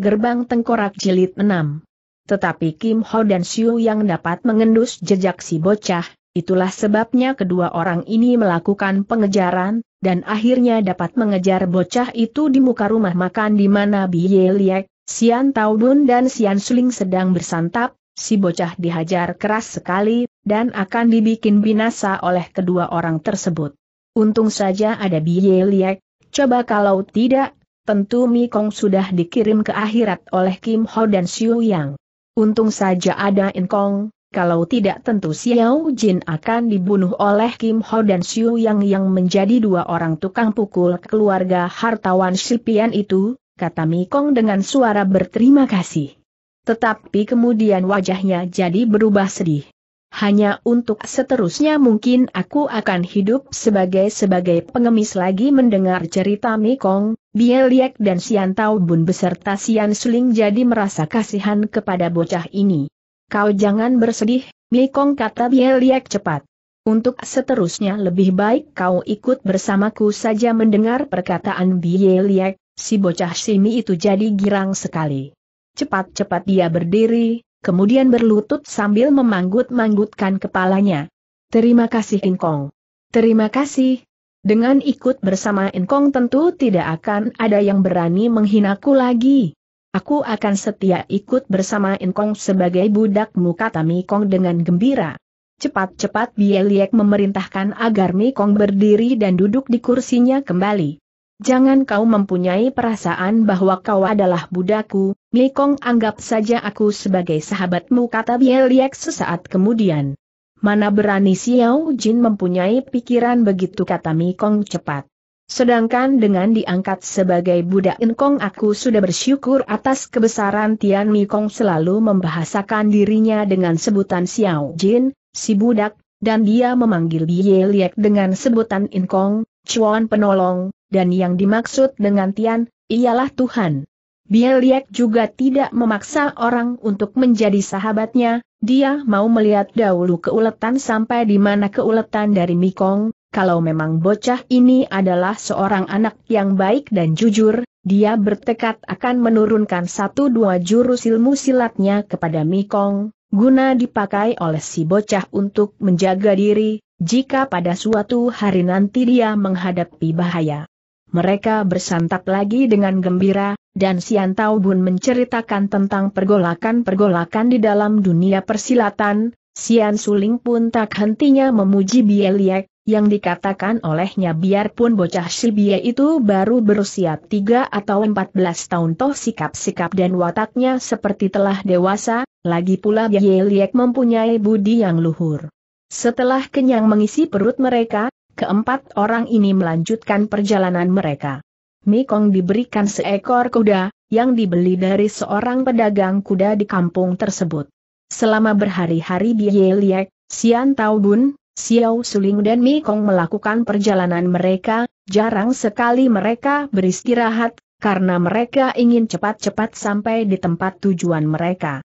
Gerbang Tengkorak Jilid 6 Tetapi Kim Ho dan Siu yang dapat mengendus jejak si bocah, itulah sebabnya kedua orang ini melakukan pengejaran, dan akhirnya dapat mengejar bocah itu di muka rumah makan di mana Biye Liek, Sian Taubun dan Sian Suling sedang bersantap, si bocah dihajar keras sekali, dan akan dibikin binasa oleh kedua orang tersebut. Untung saja ada Biye Liek, coba kalau tidak tentu Mi Kong sudah dikirim ke akhirat oleh Kim Ho dan Xiu Yang. Untung saja ada In Kong. kalau tidak tentu Xiao Jin akan dibunuh oleh Kim Ho dan Xiu Yang yang menjadi dua orang tukang pukul keluarga hartawan Shipian itu, kata Mi Kong dengan suara berterima kasih. Tetapi kemudian wajahnya jadi berubah sedih. Hanya untuk seterusnya mungkin aku akan hidup sebagai sebagai pengemis lagi mendengar cerita Mekong, Bieliek dan Sian tahu Bun beserta Sian Suling jadi merasa kasihan kepada bocah ini. Kau jangan bersedih, Mikong kata Bieliek cepat. Untuk seterusnya lebih baik kau ikut bersamaku saja mendengar perkataan Bieliek, si bocah Simi itu jadi girang sekali. Cepat-cepat dia berdiri, kemudian berlutut sambil memanggut-manggutkan kepalanya. Terima kasih Inkong. Terima kasih, dengan ikut bersama Inkong tentu tidak akan ada yang berani menghinaku lagi. Aku akan setia ikut bersama Inkong sebagai budakmu kata Mikong dengan gembira. Cepat-cepat Bieliek memerintahkan agar Mikong berdiri dan duduk di kursinya kembali. Jangan kau mempunyai perasaan bahwa kau adalah budakku, Mikong anggap saja aku sebagai sahabatmu kata Bieliek sesaat kemudian. Mana berani Xiao Jin mempunyai pikiran begitu kata Kong cepat. Sedangkan dengan diangkat sebagai budak Inkong aku sudah bersyukur atas kebesaran Tian Kong selalu membahasakan dirinya dengan sebutan Xiao Jin, si budak, dan dia memanggil Ye Liek dengan sebutan Inkong, Chuan penolong, dan yang dimaksud dengan Tian, ialah Tuhan. Bieliek juga tidak memaksa orang untuk menjadi sahabatnya, dia mau melihat dahulu keuletan sampai di mana keuletan dari Mikong, kalau memang bocah ini adalah seorang anak yang baik dan jujur, dia bertekad akan menurunkan satu dua jurus ilmu silatnya kepada Mikong, guna dipakai oleh si bocah untuk menjaga diri, jika pada suatu hari nanti dia menghadapi bahaya. Mereka bersantap lagi dengan gembira, dan Sian Tao Bun menceritakan tentang pergolakan-pergolakan di dalam dunia persilatan, Sian Suling pun tak hentinya memuji Bieliek, yang dikatakan olehnya biarpun bocah si Bie itu baru berusia 3 atau 14 tahun toh sikap-sikap dan wataknya seperti telah dewasa, lagi pula Bie Liek mempunyai budi yang luhur. Setelah kenyang mengisi perut mereka, Keempat orang ini melanjutkan perjalanan mereka. Mekong diberikan seekor kuda, yang dibeli dari seorang pedagang kuda di kampung tersebut. Selama berhari-hari di Yeliek, Sian Taubun, Bun, Xiao Suling dan Mekong melakukan perjalanan mereka, jarang sekali mereka beristirahat, karena mereka ingin cepat-cepat sampai di tempat tujuan mereka.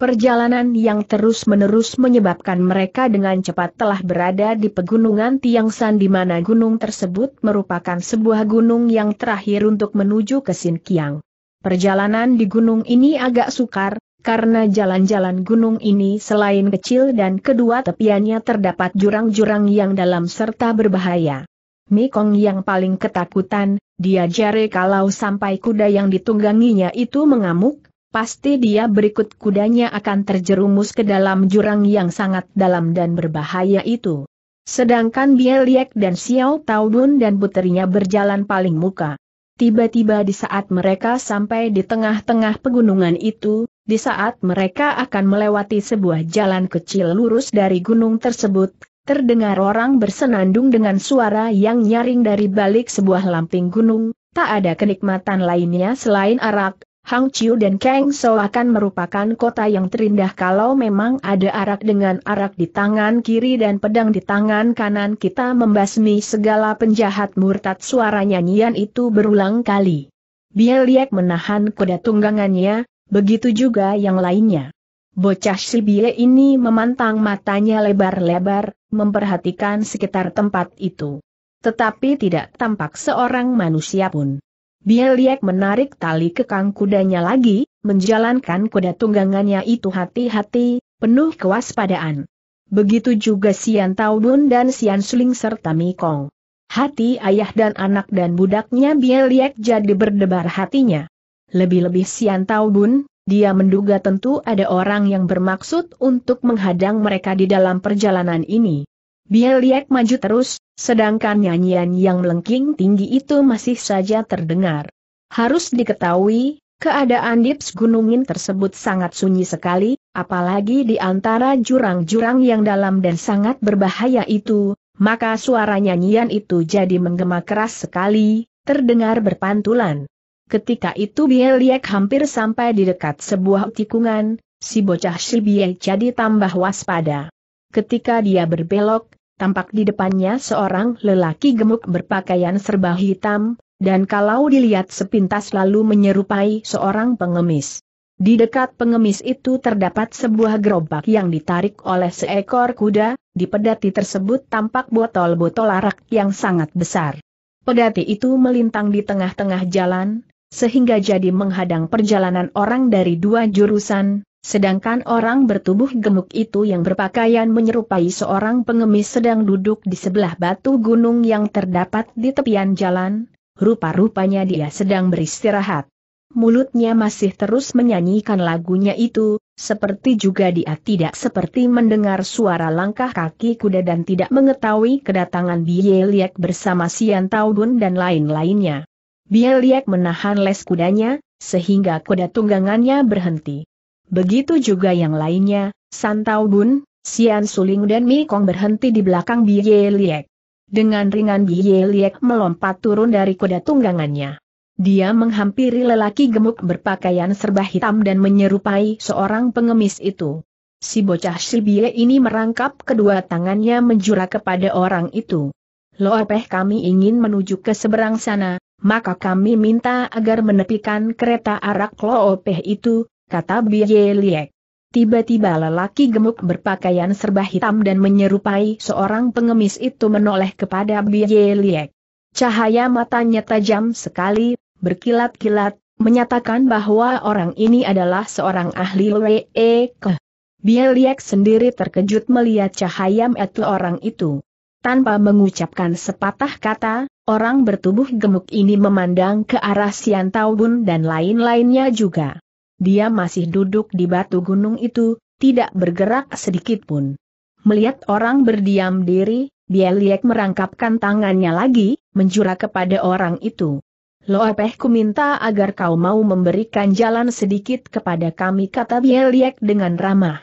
Perjalanan yang terus-menerus menyebabkan mereka dengan cepat telah berada di pegunungan Tiang San di mana gunung tersebut merupakan sebuah gunung yang terakhir untuk menuju ke Sinkiang. Perjalanan di gunung ini agak sukar, karena jalan-jalan gunung ini selain kecil dan kedua tepiannya terdapat jurang-jurang yang dalam serta berbahaya. Mekong yang paling ketakutan, dia jare kalau sampai kuda yang ditungganginya itu mengamuk, pasti dia berikut kudanya akan terjerumus ke dalam jurang yang sangat dalam dan berbahaya itu. Sedangkan Bieliek dan Xiao Taudun dan puterinya berjalan paling muka. Tiba-tiba di saat mereka sampai di tengah-tengah pegunungan itu, di saat mereka akan melewati sebuah jalan kecil lurus dari gunung tersebut, terdengar orang bersenandung dengan suara yang nyaring dari balik sebuah lamping gunung, tak ada kenikmatan lainnya selain arak, Hang Chiu dan Kang So akan merupakan kota yang terindah kalau memang ada arak dengan arak di tangan kiri dan pedang di tangan kanan kita membasmi segala penjahat murtad suara nyanyian itu berulang kali. Bieliak menahan kuda tunggangannya, begitu juga yang lainnya. Bocah si Bie ini memantang matanya lebar-lebar, memperhatikan sekitar tempat itu. Tetapi tidak tampak seorang manusia pun. Bieliek menarik tali kekang kudanya lagi, menjalankan kuda tunggangannya itu hati-hati, penuh kewaspadaan. Begitu juga Sian Taubun dan Sian Suling serta Mikong. Hati ayah dan anak dan budaknya Bieliek jadi berdebar hatinya. Lebih-lebih Sian Taubun, dia menduga tentu ada orang yang bermaksud untuk menghadang mereka di dalam perjalanan ini. Bieliek maju terus, sedangkan nyanyian yang melengking tinggi itu masih saja terdengar. Harus diketahui, keadaan dips gunungin tersebut sangat sunyi sekali, apalagi di antara jurang-jurang yang dalam dan sangat berbahaya itu, maka suara nyanyian itu jadi menggema keras sekali, terdengar berpantulan. Ketika itu Bieliek hampir sampai di dekat sebuah tikungan, si bocah Biel jadi tambah waspada. Ketika dia berbelok, tampak di depannya seorang lelaki gemuk berpakaian serba hitam, dan kalau dilihat sepintas lalu menyerupai seorang pengemis. Di dekat pengemis itu terdapat sebuah gerobak yang ditarik oleh seekor kuda, di pedati tersebut tampak botol-botol arak yang sangat besar. Pedati itu melintang di tengah-tengah jalan, sehingga jadi menghadang perjalanan orang dari dua jurusan, Sedangkan orang bertubuh gemuk itu yang berpakaian menyerupai seorang pengemis sedang duduk di sebelah batu gunung yang terdapat di tepian jalan, rupa-rupanya dia sedang beristirahat. Mulutnya masih terus menyanyikan lagunya itu, seperti juga dia tidak seperti mendengar suara langkah kaki kuda dan tidak mengetahui kedatangan Bieliek bersama Sian Taudun dan lain-lainnya. Bieliek menahan les kudanya, sehingga kuda tunggangannya berhenti. Begitu juga yang lainnya, Santau Bun, Xian Suling dan Kong berhenti di belakang Biye Liek. Dengan ringan Biye Liek melompat turun dari kuda tunggangannya. Dia menghampiri lelaki gemuk berpakaian serba hitam dan menyerupai seorang pengemis itu. Si bocah Shibie ini merangkap kedua tangannya menjura kepada orang itu. Peh kami ingin menuju ke seberang sana, maka kami minta agar menepikan kereta arak Peh itu, kata Bie Liek. Tiba-tiba lelaki gemuk berpakaian serba hitam dan menyerupai seorang pengemis itu menoleh kepada Bie Liek. Cahaya matanya tajam sekali, berkilat-kilat, menyatakan bahwa orang ini adalah seorang ahli Wee Keh. Bie Liek sendiri terkejut melihat cahaya metu orang itu. Tanpa mengucapkan sepatah kata, orang bertubuh gemuk ini memandang ke arah Sian Taubun dan lain-lainnya juga dia masih duduk di batu gunung itu, tidak bergerak sedikit pun. Melihat orang berdiam diri, Bieliek merangkapkan tangannya lagi, menjura kepada orang itu. Loapehku minta agar kau mau memberikan jalan sedikit kepada kami kata Bieliek dengan ramah.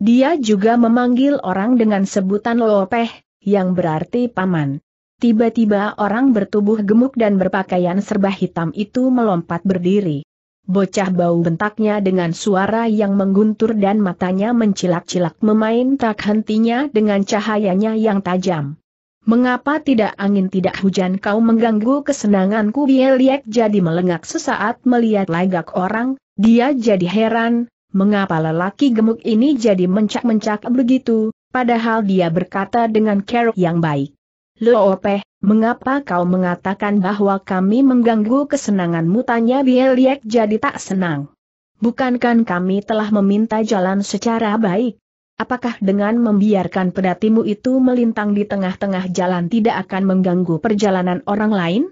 Dia juga memanggil orang dengan sebutan Loapeh, yang berarti paman. Tiba-tiba orang bertubuh gemuk dan berpakaian serba hitam itu melompat berdiri. Bocah bau bentaknya dengan suara yang mengguntur dan matanya mencilak-cilak memain tak hentinya dengan cahayanya yang tajam. Mengapa tidak angin tidak hujan kau mengganggu kesenanganku Bieliek jadi melengak sesaat melihat lagak orang, dia jadi heran, mengapa lelaki gemuk ini jadi mencak-mencak begitu, padahal dia berkata dengan kerok yang baik. Loopeh, Mengapa kau mengatakan bahwa kami mengganggu kesenanganmu? Tanya Bieliek jadi tak senang. Bukankah kami telah meminta jalan secara baik? Apakah dengan membiarkan pedatimu itu melintang di tengah-tengah jalan tidak akan mengganggu perjalanan orang lain?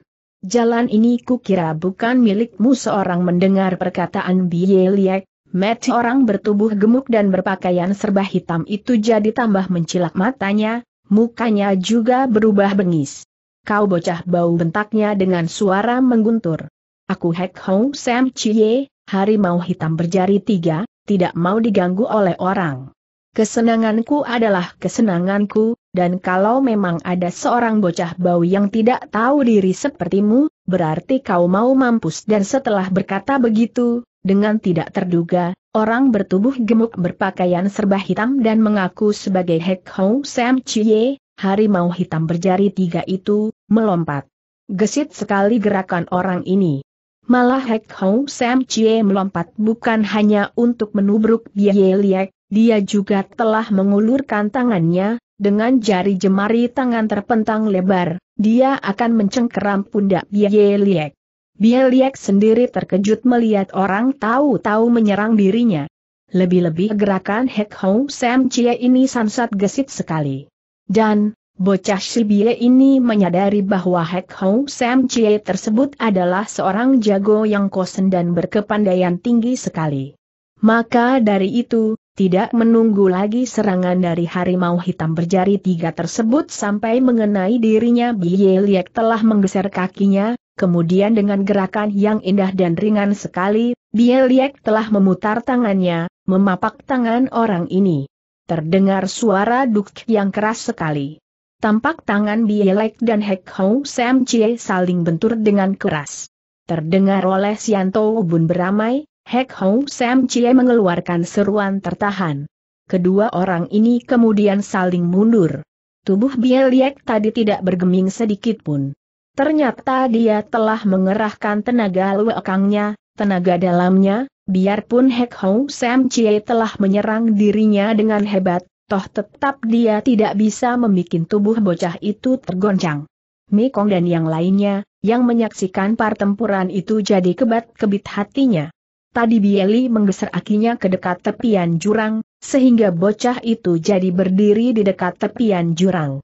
Jalan ini kukira bukan milikmu seorang mendengar perkataan Bieliek, Met orang bertubuh gemuk dan berpakaian serba hitam itu jadi tambah mencilak matanya, mukanya juga berubah bengis. Kau bocah bau bentaknya dengan suara mengguntur. Aku Hek Hong Sam Chie, harimau hitam berjari tiga, tidak mau diganggu oleh orang. Kesenanganku adalah kesenanganku, dan kalau memang ada seorang bocah bau yang tidak tahu diri sepertimu, berarti kau mau mampus dan setelah berkata begitu, dengan tidak terduga, orang bertubuh gemuk berpakaian serba hitam dan mengaku sebagai Hek Hong Sam Chie, harimau hitam berjari tiga itu, melompat. Gesit sekali gerakan orang ini. Malah Hek Hong Sam Chie melompat bukan hanya untuk menubruk Ye Liek, dia juga telah mengulurkan tangannya, dengan jari jemari tangan terpentang lebar, dia akan mencengkeram pundak Ye Liek. Ye Liek sendiri terkejut melihat orang tahu-tahu menyerang dirinya. Lebih-lebih gerakan Hek Hong Sam Chie ini sansat gesit sekali. Dan, Bocah Shibie ini menyadari bahwa Hek Hong Sam Chie tersebut adalah seorang jago yang kosen dan berkepandaian tinggi sekali. Maka dari itu, tidak menunggu lagi serangan dari harimau hitam berjari tiga tersebut sampai mengenai dirinya Bieliek Liek telah menggeser kakinya, kemudian dengan gerakan yang indah dan ringan sekali, Bieliek Liek telah memutar tangannya, memapak tangan orang ini. Terdengar suara duk yang keras sekali. Tampak tangan Bielek dan Hek Hou Sam Chie saling bentur dengan keras. Terdengar oleh Sianto Bun beramai, Hek Hou Sam Chie mengeluarkan seruan tertahan. Kedua orang ini kemudian saling mundur. Tubuh Bielek tadi tidak bergeming sedikit pun. Ternyata dia telah mengerahkan tenaga luekangnya, tenaga dalamnya, biarpun Hek Hou Sam Chie telah menyerang dirinya dengan hebat, toh tetap dia tidak bisa membuat tubuh bocah itu tergoncang. Mekong dan yang lainnya, yang menyaksikan pertempuran itu jadi kebat-kebit hatinya. Tadi Bieli menggeser akinya ke dekat tepian jurang, sehingga bocah itu jadi berdiri di dekat tepian jurang.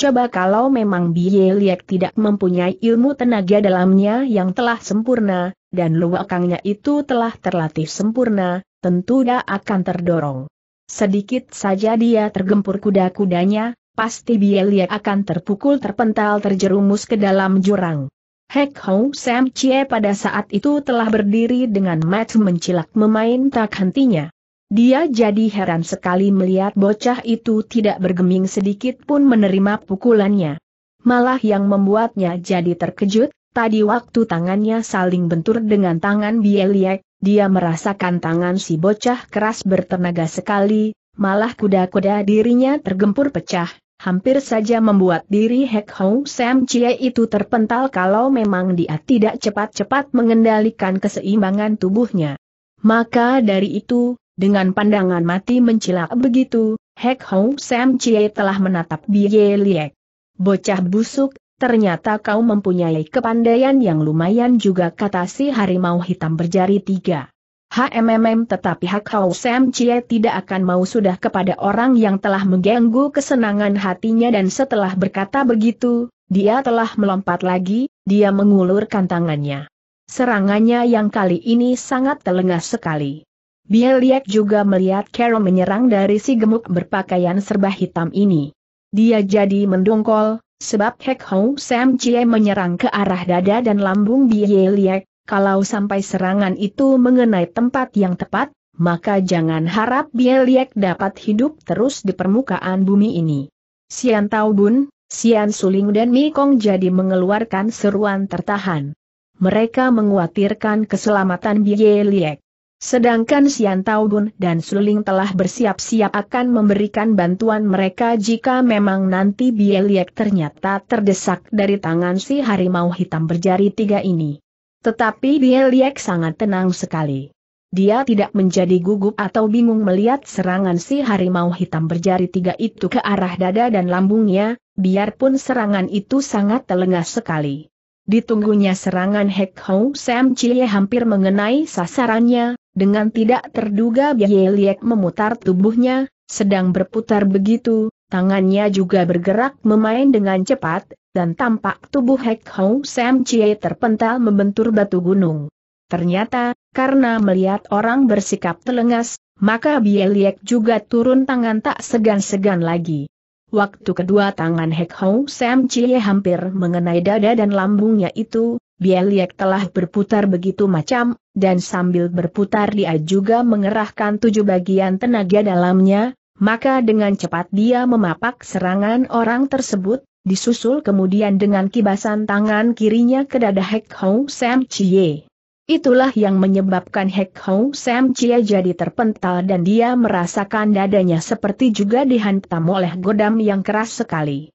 Coba kalau memang Bieliak tidak mempunyai ilmu tenaga dalamnya yang telah sempurna, dan luakangnya itu telah terlatih sempurna, tentu dia akan terdorong. Sedikit saja dia tergempur kuda-kudanya, pasti Bielia akan terpukul terpental terjerumus ke dalam jurang. Hek Hong Sam Chie pada saat itu telah berdiri dengan mat mencilak memain tak hentinya. Dia jadi heran sekali melihat bocah itu tidak bergeming sedikit pun menerima pukulannya. Malah yang membuatnya jadi terkejut, tadi waktu tangannya saling bentur dengan tangan Bieliek, dia merasakan tangan si bocah keras bertenaga sekali, malah kuda-kuda dirinya tergempur pecah, hampir saja membuat diri Hek Hong Sam Chie itu terpental kalau memang dia tidak cepat-cepat mengendalikan keseimbangan tubuhnya. Maka dari itu, dengan pandangan mati mencilak begitu, Hek Hong Sam Chie telah menatap Bie Liek. Bocah busuk, ternyata kau mempunyai kepandaian yang lumayan juga kata si harimau hitam berjari tiga. HMMM tetapi Hak kau Sam Chie tidak akan mau sudah kepada orang yang telah mengganggu kesenangan hatinya dan setelah berkata begitu, dia telah melompat lagi, dia mengulurkan tangannya. Serangannya yang kali ini sangat telengah sekali. Bieliek juga melihat Carol menyerang dari si gemuk berpakaian serba hitam ini. Dia jadi mendongkol, Sebab Hek Hong Sam Chie menyerang ke arah dada dan lambung Bieliek. Liek, kalau sampai serangan itu mengenai tempat yang tepat, maka jangan harap Bieliek Liek dapat hidup terus di permukaan bumi ini. Sian Tao Bun, Sian Suling dan Mi Kong jadi mengeluarkan seruan tertahan. Mereka menguatirkan keselamatan Bieliek. Liek. Sedangkan Sian Taudun dan Suling telah bersiap-siap akan memberikan bantuan mereka jika memang nanti Bieliek ternyata terdesak dari tangan si harimau hitam berjari tiga ini. Tetapi Bieliek sangat tenang sekali. Dia tidak menjadi gugup atau bingung melihat serangan si harimau hitam berjari tiga itu ke arah dada dan lambungnya, biarpun serangan itu sangat telengah sekali. Ditunggunya serangan Hek Hou Sam Chie hampir mengenai sasarannya, dengan tidak terduga Bieliek memutar tubuhnya, sedang berputar begitu, tangannya juga bergerak memain dengan cepat, dan tampak tubuh Hek Hou Sam Chie terpental membentur batu gunung. Ternyata, karena melihat orang bersikap telengas, maka Bieliek juga turun tangan tak segan-segan lagi. Waktu kedua tangan Hek Hou Sam Chie hampir mengenai dada dan lambungnya itu, Bieliek telah berputar begitu macam, dan sambil berputar dia juga mengerahkan tujuh bagian tenaga dalamnya, maka dengan cepat dia memapak serangan orang tersebut, disusul kemudian dengan kibasan tangan kirinya ke dada Hek Hou Sam Chie. Itulah yang menyebabkan Hek Hou Sam Chie jadi terpental dan dia merasakan dadanya seperti juga dihantam oleh godam yang keras sekali.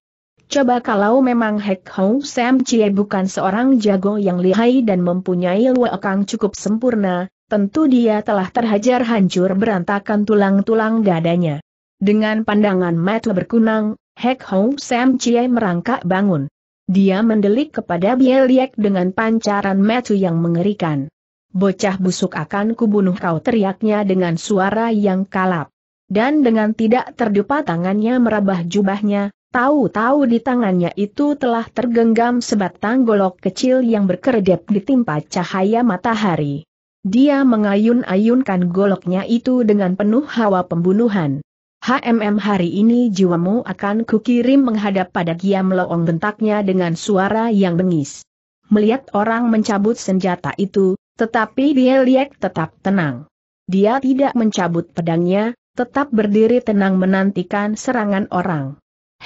Coba kalau memang Hek Hong Sam Chie bukan seorang jago yang lihai dan mempunyai luakang cukup sempurna, tentu dia telah terhajar hancur berantakan tulang-tulang dadanya. Dengan pandangan mata berkunang, Hek Hong Sam Chie merangkak bangun. Dia mendelik kepada Bieliek dengan pancaran mata yang mengerikan. Bocah busuk akan kubunuh kau teriaknya dengan suara yang kalap. Dan dengan tidak terdupa tangannya merabah jubahnya, Tahu-tahu di tangannya itu telah tergenggam sebatang golok kecil yang berkeredep ditimpa cahaya matahari. Dia mengayun-ayunkan goloknya itu dengan penuh hawa pembunuhan. HMM hari ini jiwamu akan kukirim menghadap pada Giam Loong bentaknya dengan suara yang bengis. Melihat orang mencabut senjata itu, tetapi dia liek tetap tenang. Dia tidak mencabut pedangnya, tetap berdiri tenang menantikan serangan orang.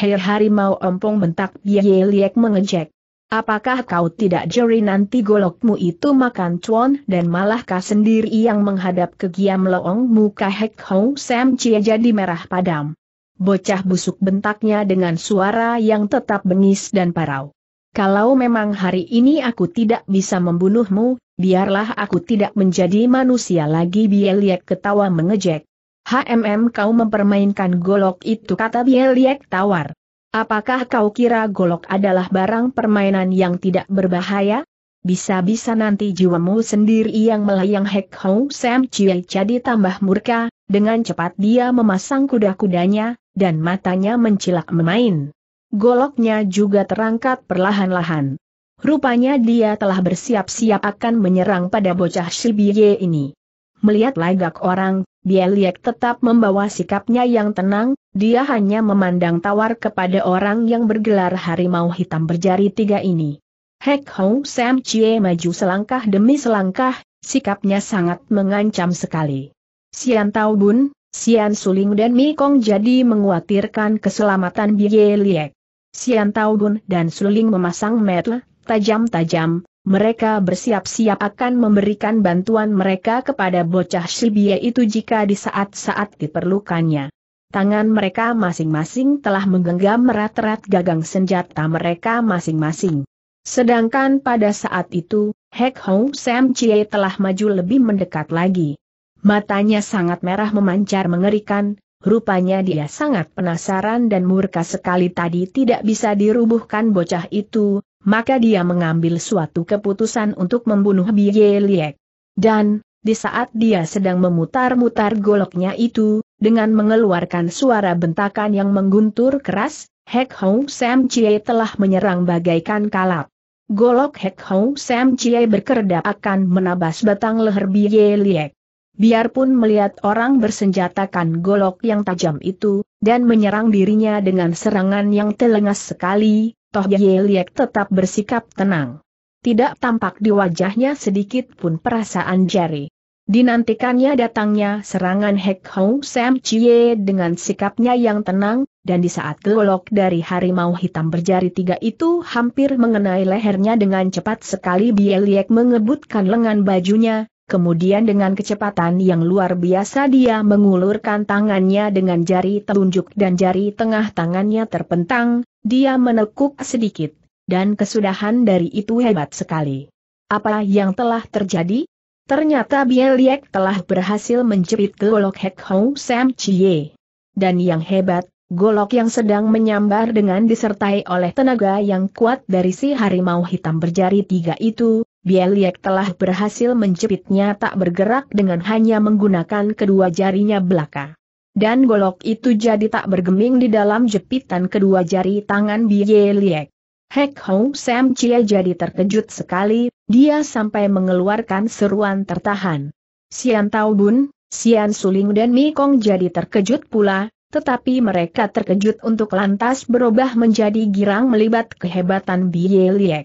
Hei harimau ompong bentak Ye Liek mengejek. Apakah kau tidak jeri nanti golokmu itu makan cuan dan malah kau sendiri yang menghadap ke Giam Loong muka Hek Hong Sam cia jadi merah padam. Bocah busuk bentaknya dengan suara yang tetap bengis dan parau. Kalau memang hari ini aku tidak bisa membunuhmu, biarlah aku tidak menjadi manusia lagi Bieliek ketawa mengejek. HMM kau mempermainkan golok itu kata Bieliek tawar. Apakah kau kira golok adalah barang permainan yang tidak berbahaya? Bisa-bisa nanti jiwamu sendiri yang melayang Hek Hou Sam Chie jadi tambah murka, dengan cepat dia memasang kuda-kudanya, dan matanya mencilak memain. Goloknya juga terangkat perlahan-lahan. Rupanya dia telah bersiap-siap akan menyerang pada bocah Shibie ini. Melihat lagak orang, Bieliek tetap membawa sikapnya yang tenang, dia hanya memandang tawar kepada orang yang bergelar harimau hitam berjari tiga ini. Hek Hong Sam Chie maju selangkah demi selangkah, sikapnya sangat mengancam sekali. Sian Tao Bun, Sian Suling dan Mi Kong jadi menguatirkan keselamatan Bieliek. Sian Tao Bun dan Suling memasang metel, tajam-tajam, mereka bersiap-siap akan memberikan bantuan mereka kepada bocah Shibie itu jika di saat-saat diperlukannya. Tangan mereka masing-masing telah menggenggam erat-erat gagang senjata mereka masing-masing. Sedangkan pada saat itu, Hek Hong Sam Chie telah maju lebih mendekat lagi. Matanya sangat merah memancar mengerikan, rupanya dia sangat penasaran dan murka sekali tadi tidak bisa dirubuhkan bocah itu, maka dia mengambil suatu keputusan untuk membunuh Biye Liek. Dan, di saat dia sedang memutar-mutar goloknya itu, dengan mengeluarkan suara bentakan yang mengguntur keras, Hek Hong Sam Chie telah menyerang bagaikan kalap. Golok Hek Hong Sam Chie berkerdap akan menabas batang leher Biye Liek. Biarpun melihat orang bersenjatakan golok yang tajam itu, dan menyerang dirinya dengan serangan yang telengas sekali, Toh Yeliek tetap bersikap tenang. Tidak tampak di wajahnya sedikit pun perasaan jari. Dinantikannya datangnya serangan Hek Hong Sam Chie dengan sikapnya yang tenang, dan di saat golok dari harimau hitam berjari tiga itu hampir mengenai lehernya dengan cepat sekali Bieliek mengebutkan lengan bajunya, kemudian dengan kecepatan yang luar biasa dia mengulurkan tangannya dengan jari telunjuk dan jari tengah tangannya terpentang, dia menekuk sedikit, dan kesudahan dari itu hebat sekali. Apa yang telah terjadi? Ternyata Bieliek telah berhasil menjepit golok Hek Hong Sam Chie. Dan yang hebat, golok yang sedang menyambar dengan disertai oleh tenaga yang kuat dari si harimau hitam berjari tiga itu, Bieliek telah berhasil menjepitnya tak bergerak dengan hanya menggunakan kedua jarinya belaka. Dan golok itu jadi tak bergeming di dalam jepitan kedua jari tangan Biye Liek. Hek Hong Sam Chia jadi terkejut sekali, dia sampai mengeluarkan seruan tertahan. Sian Tao Bun, Sian Suling dan Mi Kong jadi terkejut pula, tetapi mereka terkejut untuk lantas berubah menjadi girang melibat kehebatan Biye Liek.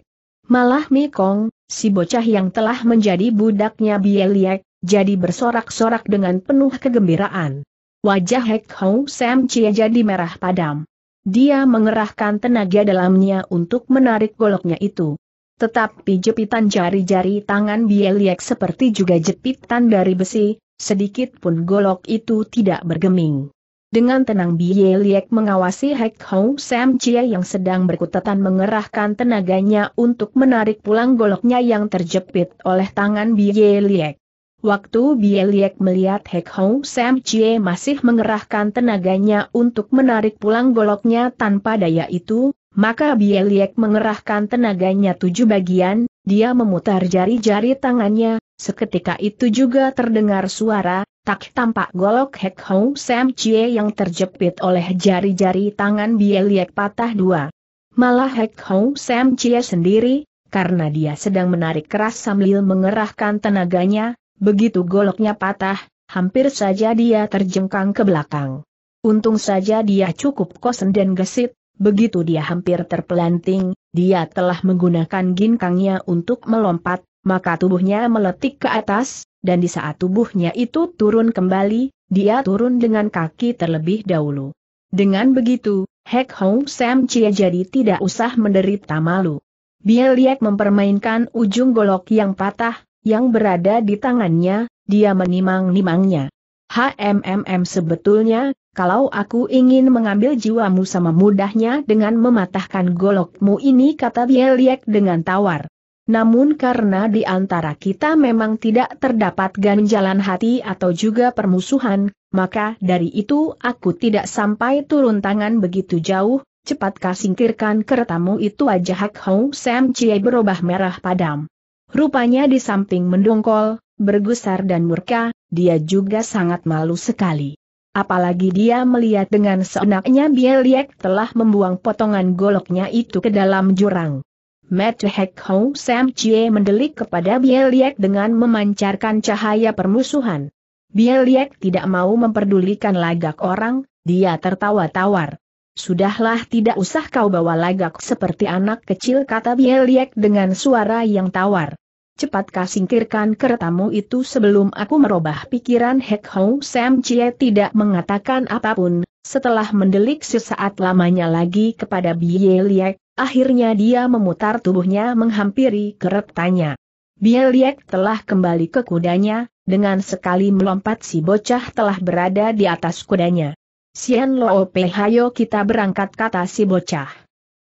Malah Kong, si bocah yang telah menjadi budaknya Biye Liek, jadi bersorak-sorak dengan penuh kegembiraan. Wajah Hek Ho Sam Cia jadi merah padam. Dia mengerahkan tenaga dalamnya untuk menarik goloknya itu. Tetapi jepitan jari-jari tangan Bieliek seperti juga jepitan dari besi, sedikit pun golok itu tidak bergeming. Dengan tenang Bieliek mengawasi Hek Ho Sam Chia yang sedang berkutatan mengerahkan tenaganya untuk menarik pulang goloknya yang terjepit oleh tangan Bieliek. Waktu Bieliek melihat Hek Hong Sam Chie masih mengerahkan tenaganya untuk menarik pulang goloknya tanpa daya itu, maka Bieliek mengerahkan tenaganya tujuh bagian, dia memutar jari-jari tangannya, seketika itu juga terdengar suara, tak tampak golok Hek Hong Sam Chie yang terjepit oleh jari-jari tangan Bieliek patah dua. Malah Hek Hong Sam Chie sendiri, karena dia sedang menarik keras sambil mengerahkan tenaganya, Begitu goloknya patah, hampir saja dia terjengkang ke belakang. Untung saja dia cukup kosen dan gesit, begitu dia hampir terpelanting, dia telah menggunakan ginkangnya untuk melompat, maka tubuhnya meletik ke atas, dan di saat tubuhnya itu turun kembali, dia turun dengan kaki terlebih dahulu. Dengan begitu, Hek Hong Sam Chia jadi tidak usah menderita malu. Bia Liek mempermainkan ujung golok yang patah, yang berada di tangannya, dia menimang-nimangnya. HMMM sebetulnya, kalau aku ingin mengambil jiwamu sama mudahnya dengan mematahkan golokmu ini kata Bieliek dengan tawar. Namun karena di antara kita memang tidak terdapat ganjalan hati atau juga permusuhan, maka dari itu aku tidak sampai turun tangan begitu jauh, cepat kasingkirkan keretamu itu aja, Hak Hou Sam Chie berubah merah padam. Rupanya di samping mendongkol, bergusar dan murka, dia juga sangat malu sekali. Apalagi dia melihat dengan seenaknya Bieliek telah membuang potongan goloknya itu ke dalam jurang. Matt Hek Sam Chie mendelik kepada Bieliek dengan memancarkan cahaya permusuhan. Bieliek tidak mau memperdulikan lagak orang, dia tertawa tawar. Sudahlah tidak usah kau bawa lagak seperti anak kecil kata Bieliek dengan suara yang tawar. Cepat kau singkirkan keretamu itu sebelum aku merubah pikiran Hek Hou Sam Chie tidak mengatakan apapun, setelah mendelik sesaat lamanya lagi kepada Bieliek, akhirnya dia memutar tubuhnya menghampiri keretanya. Bieliek telah kembali ke kudanya, dengan sekali melompat si bocah telah berada di atas kudanya. Sian Lo Hayo kita berangkat kata si bocah.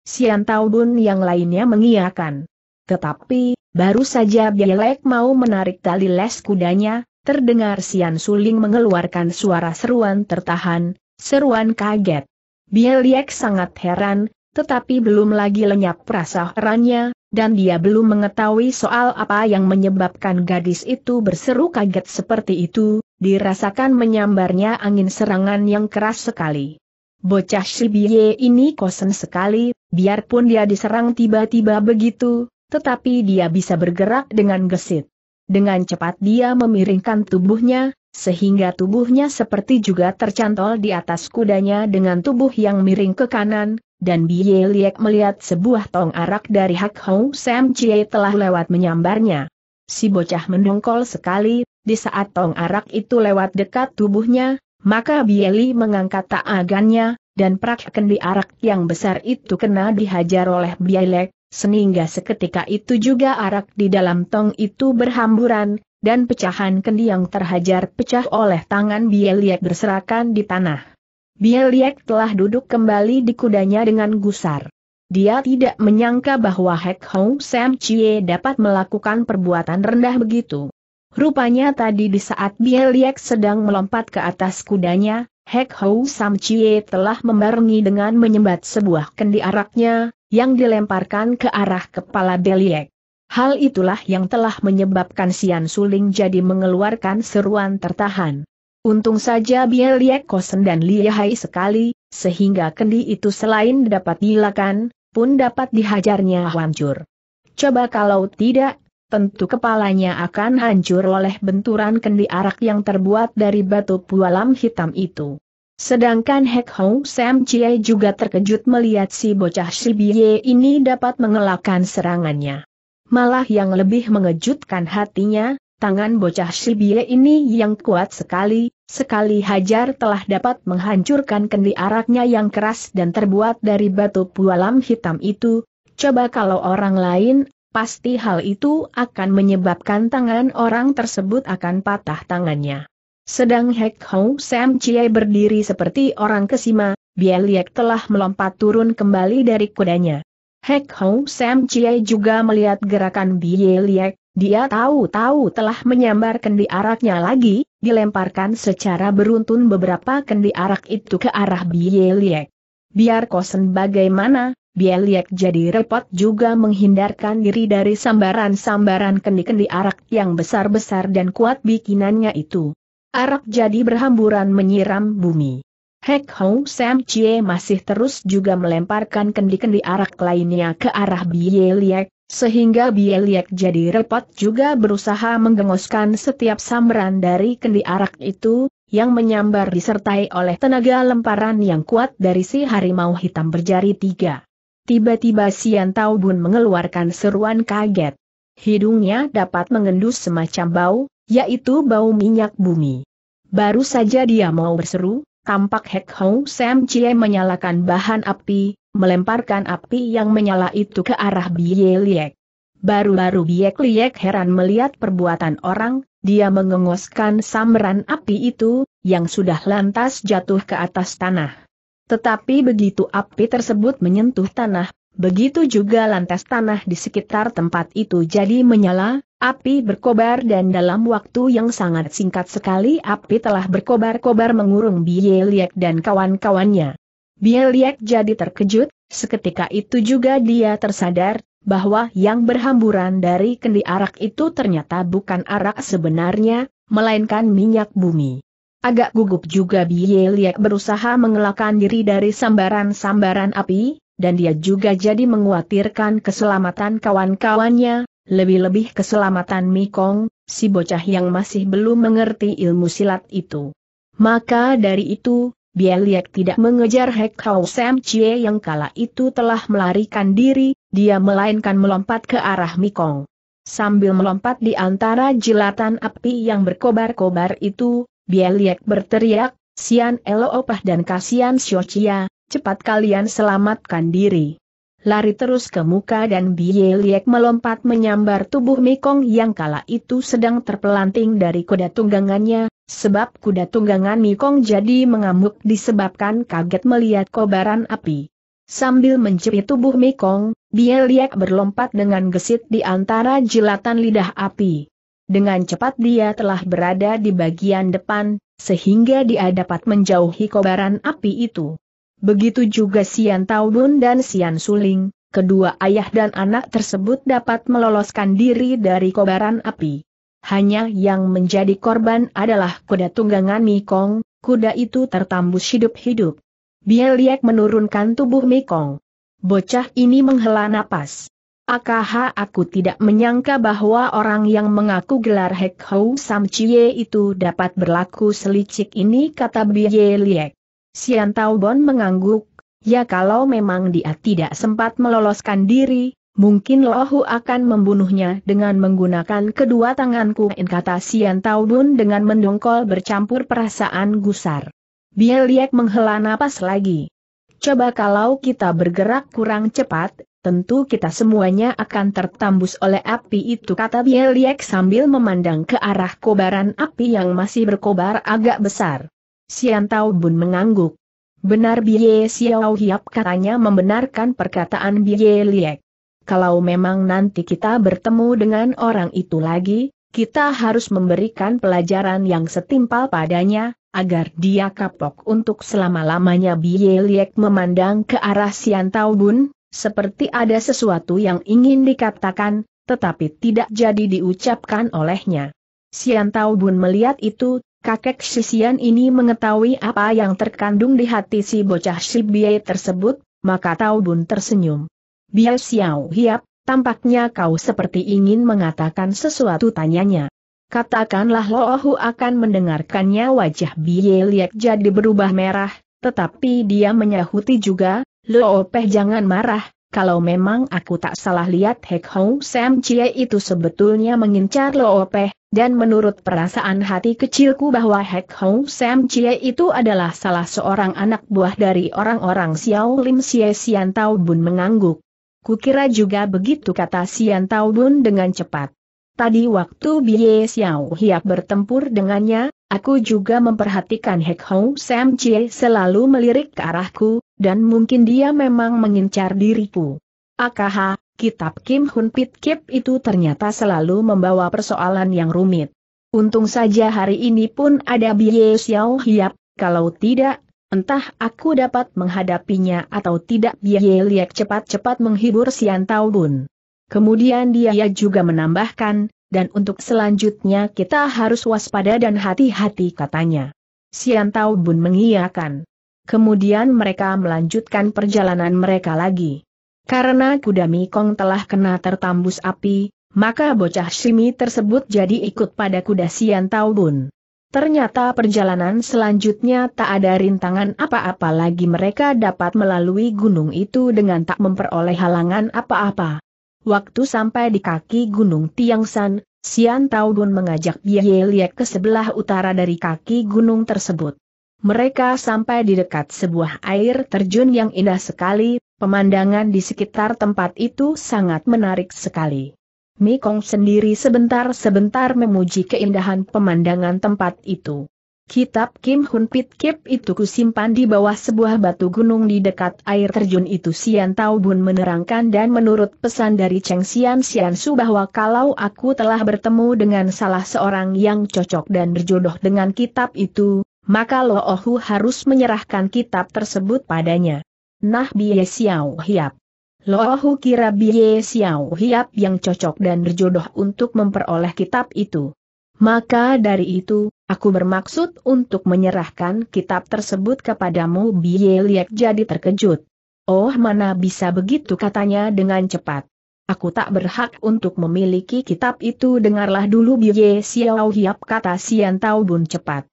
Sian Taubun yang lainnya mengiakan. Tetapi, baru saja Bielek mau menarik tali les kudanya, terdengar Sian Suling mengeluarkan suara seruan tertahan, seruan kaget. Bielek sangat heran, tetapi belum lagi lenyap rasa herannya, dan dia belum mengetahui soal apa yang menyebabkan gadis itu berseru kaget seperti itu, dirasakan menyambarnya angin serangan yang keras sekali. Bocah Shibie ini kosen sekali, biarpun dia diserang tiba-tiba begitu, tetapi dia bisa bergerak dengan gesit. Dengan cepat dia memiringkan tubuhnya, sehingga tubuhnya seperti juga tercantol di atas kudanya dengan tubuh yang miring ke kanan, dan Biye Liek melihat sebuah tong arak dari Hak Hong Sam Chie telah lewat menyambarnya. Si bocah mendongkol sekali, di saat tong arak itu lewat dekat tubuhnya, maka Bieli mengangkat taagannya, dan prak kendi arak yang besar itu kena dihajar oleh Bielek, sehingga seketika itu juga arak di dalam tong itu berhamburan, dan pecahan kendi yang terhajar pecah oleh tangan Bieliek berserakan di tanah. Bieliek telah duduk kembali di kudanya dengan gusar. Dia tidak menyangka bahwa Hek Hong Sam Chie dapat melakukan perbuatan rendah begitu. Rupanya tadi di saat Bieliek sedang melompat ke atas kudanya, Hek Hou Sam Chie telah membarengi dengan menyembat sebuah kendi araknya, yang dilemparkan ke arah kepala Bieliek. Hal itulah yang telah menyebabkan Sian Suling jadi mengeluarkan seruan tertahan. Untung saja Bieliek kosen dan lihai sekali, sehingga kendi itu selain dapat dilakan, pun dapat dihajarnya hancur. Coba kalau tidak, tentu kepalanya akan hancur oleh benturan kendi arak yang terbuat dari batu pualam hitam itu. Sedangkan Hek Hong Sam Chie juga terkejut melihat si bocah si ini dapat mengelakkan serangannya. Malah yang lebih mengejutkan hatinya, tangan bocah si ini yang kuat sekali, sekali hajar telah dapat menghancurkan kendi araknya yang keras dan terbuat dari batu pualam hitam itu, Coba kalau orang lain pasti hal itu akan menyebabkan tangan orang tersebut akan patah tangannya. Sedang Hek Hou Sam Chie berdiri seperti orang kesima, Bieliek telah melompat turun kembali dari kudanya. Hek Hou Sam Chie juga melihat gerakan Bieliek, dia tahu-tahu telah menyambar kendi araknya lagi, dilemparkan secara beruntun beberapa kendi arak itu ke arah Bieliek. Biar kosen bagaimana, Bieliek jadi repot juga menghindarkan diri dari sambaran-sambaran kendi-kendi arak yang besar-besar dan kuat bikinannya itu. Arak jadi berhamburan menyiram bumi. Hek Hong Sam Chie masih terus juga melemparkan kendi-kendi arak lainnya ke arah Bieliek, sehingga Bieliek jadi repot juga berusaha menggengoskan setiap sambaran dari kendi arak itu, yang menyambar disertai oleh tenaga lemparan yang kuat dari si harimau hitam berjari tiga. Tiba-tiba Sian Tau mengeluarkan seruan kaget. Hidungnya dapat mengendus semacam bau, yaitu bau minyak bumi. Baru saja dia mau berseru, tampak Hek Hong Sam Chie menyalakan bahan api, melemparkan api yang menyala itu ke arah Bie Liek. Baru-baru Bie Liek heran melihat perbuatan orang, dia mengengoskan samran api itu, yang sudah lantas jatuh ke atas tanah. Tetapi begitu api tersebut menyentuh tanah, begitu juga lantas tanah di sekitar tempat itu jadi menyala, api berkobar dan dalam waktu yang sangat singkat sekali api telah berkobar-kobar mengurung Bieliek dan kawan-kawannya. Bieliek jadi terkejut, seketika itu juga dia tersadar, bahwa yang berhamburan dari kendi arak itu ternyata bukan arak sebenarnya, melainkan minyak bumi. Agak gugup juga Liek berusaha mengelakkan diri dari sambaran-sambaran api, dan dia juga jadi menguatirkan keselamatan kawan-kawannya, lebih-lebih keselamatan Mikong, si bocah yang masih belum mengerti ilmu silat itu. Maka dari itu, Liek tidak mengejar Hek Sam Chie yang kala itu telah melarikan diri, dia melainkan melompat ke arah Mikong. Sambil melompat di antara jilatan api yang berkobar-kobar itu, Bieliek berteriak, Sian Elo Opah dan Kasian Siocia, cepat kalian selamatkan diri. Lari terus ke muka dan Bieliek melompat menyambar tubuh Mekong yang kala itu sedang terpelanting dari kuda tunggangannya, sebab kuda tunggangan Mekong jadi mengamuk disebabkan kaget melihat kobaran api. Sambil mencuri tubuh Mekong, Bieliek berlompat dengan gesit di antara jilatan lidah api. Dengan cepat dia telah berada di bagian depan, sehingga dia dapat menjauhi kobaran api itu. Begitu juga Sian Taubun dan Sian Suling, kedua ayah dan anak tersebut dapat meloloskan diri dari kobaran api. Hanya yang menjadi korban adalah kuda tunggangan Mikong, kuda itu tertambus hidup-hidup. Bieliek menurunkan tubuh Mikong. Bocah ini menghela napas. Akaha aku tidak menyangka bahwa orang yang mengaku gelar Hek Hou Sam Chie itu dapat berlaku selicik ini kata Bie Liek. Sian Tao Bon mengangguk, ya kalau memang dia tidak sempat meloloskan diri, mungkin Lohu akan membunuhnya dengan menggunakan kedua tanganku in kata Sian Tao Bon dengan mendongkol bercampur perasaan gusar. Bie Liek menghela napas lagi. Coba kalau kita bergerak kurang cepat, tentu kita semuanya akan tertambus oleh api itu kata Bieliek sambil memandang ke arah kobaran api yang masih berkobar agak besar. Sian Tao Bun mengangguk. Benar Bie Xiao Hiap katanya membenarkan perkataan Bieliek. Kalau memang nanti kita bertemu dengan orang itu lagi, kita harus memberikan pelajaran yang setimpal padanya, agar dia kapok untuk selama-lamanya Bieliek memandang ke arah Sian Tao Bun, seperti ada sesuatu yang ingin dikatakan, tetapi tidak jadi diucapkan olehnya. Sian Tao Bun melihat itu, kakek Sisian ini mengetahui apa yang terkandung di hati si bocah si Bie tersebut, maka Tao Bun tersenyum. Biar Xiao Hiap, tampaknya kau seperti ingin mengatakan sesuatu tanyanya. Katakanlah Lohu akan mendengarkannya wajah Biye Liek jadi berubah merah, tetapi dia menyahuti juga, Lo Peh jangan marah, kalau memang aku tak salah lihat Hek Hong Sam Chie itu sebetulnya mengincar Lo Peh, dan menurut perasaan hati kecilku bahwa Hek Hong Sam Chie itu adalah salah seorang anak buah dari orang-orang Xiao Lim Xie Sian Tao Bun mengangguk. Kukira juga begitu kata Sian Tao Bun dengan cepat. Tadi waktu Bie Xiao Hiap bertempur dengannya, aku juga memperhatikan Hek Hong Sam Chie selalu melirik ke arahku, dan mungkin dia memang mengincar diriku. Akaha, kitab Kim Hun Pit Kip itu ternyata selalu membawa persoalan yang rumit. Untung saja hari ini pun ada Biye Xiao Hiap, kalau tidak, entah aku dapat menghadapinya atau tidak Biye Liak cepat-cepat menghibur Sian Taubun. Bun. Kemudian dia juga menambahkan, dan untuk selanjutnya kita harus waspada dan hati-hati katanya. Sian Taubun Bun mengiyakan. Kemudian mereka melanjutkan perjalanan mereka lagi. Karena kuda Mikong telah kena tertambus api, maka bocah Simi tersebut jadi ikut pada kuda Sian Taubun. Ternyata perjalanan selanjutnya tak ada rintangan apa-apa lagi mereka dapat melalui gunung itu dengan tak memperoleh halangan apa-apa. Waktu sampai di kaki gunung Tiangsan, Sian Taubun mengajak Bie Liek ke sebelah utara dari kaki gunung tersebut. Mereka sampai di dekat sebuah air terjun yang indah sekali, pemandangan di sekitar tempat itu sangat menarik sekali. Mekong sendiri sebentar-sebentar memuji keindahan pemandangan tempat itu. Kitab Kim Hun Pit Kip itu kusimpan di bawah sebuah batu gunung di dekat air terjun itu Sian Tao Bun menerangkan dan menurut pesan dari Cheng Sian Sian Su bahwa kalau aku telah bertemu dengan salah seorang yang cocok dan berjodoh dengan kitab itu, maka Lo Ohu harus menyerahkan kitab tersebut padanya. Nah Bie Xiao Hiap. Lo Ohu kira Bie Xiao Hiap yang cocok dan berjodoh untuk memperoleh kitab itu. Maka dari itu, aku bermaksud untuk menyerahkan kitab tersebut kepadamu Bie Liek jadi terkejut. Oh mana bisa begitu katanya dengan cepat. Aku tak berhak untuk memiliki kitab itu dengarlah dulu Bie Xiao Hiap kata Sian Taubun Bun cepat.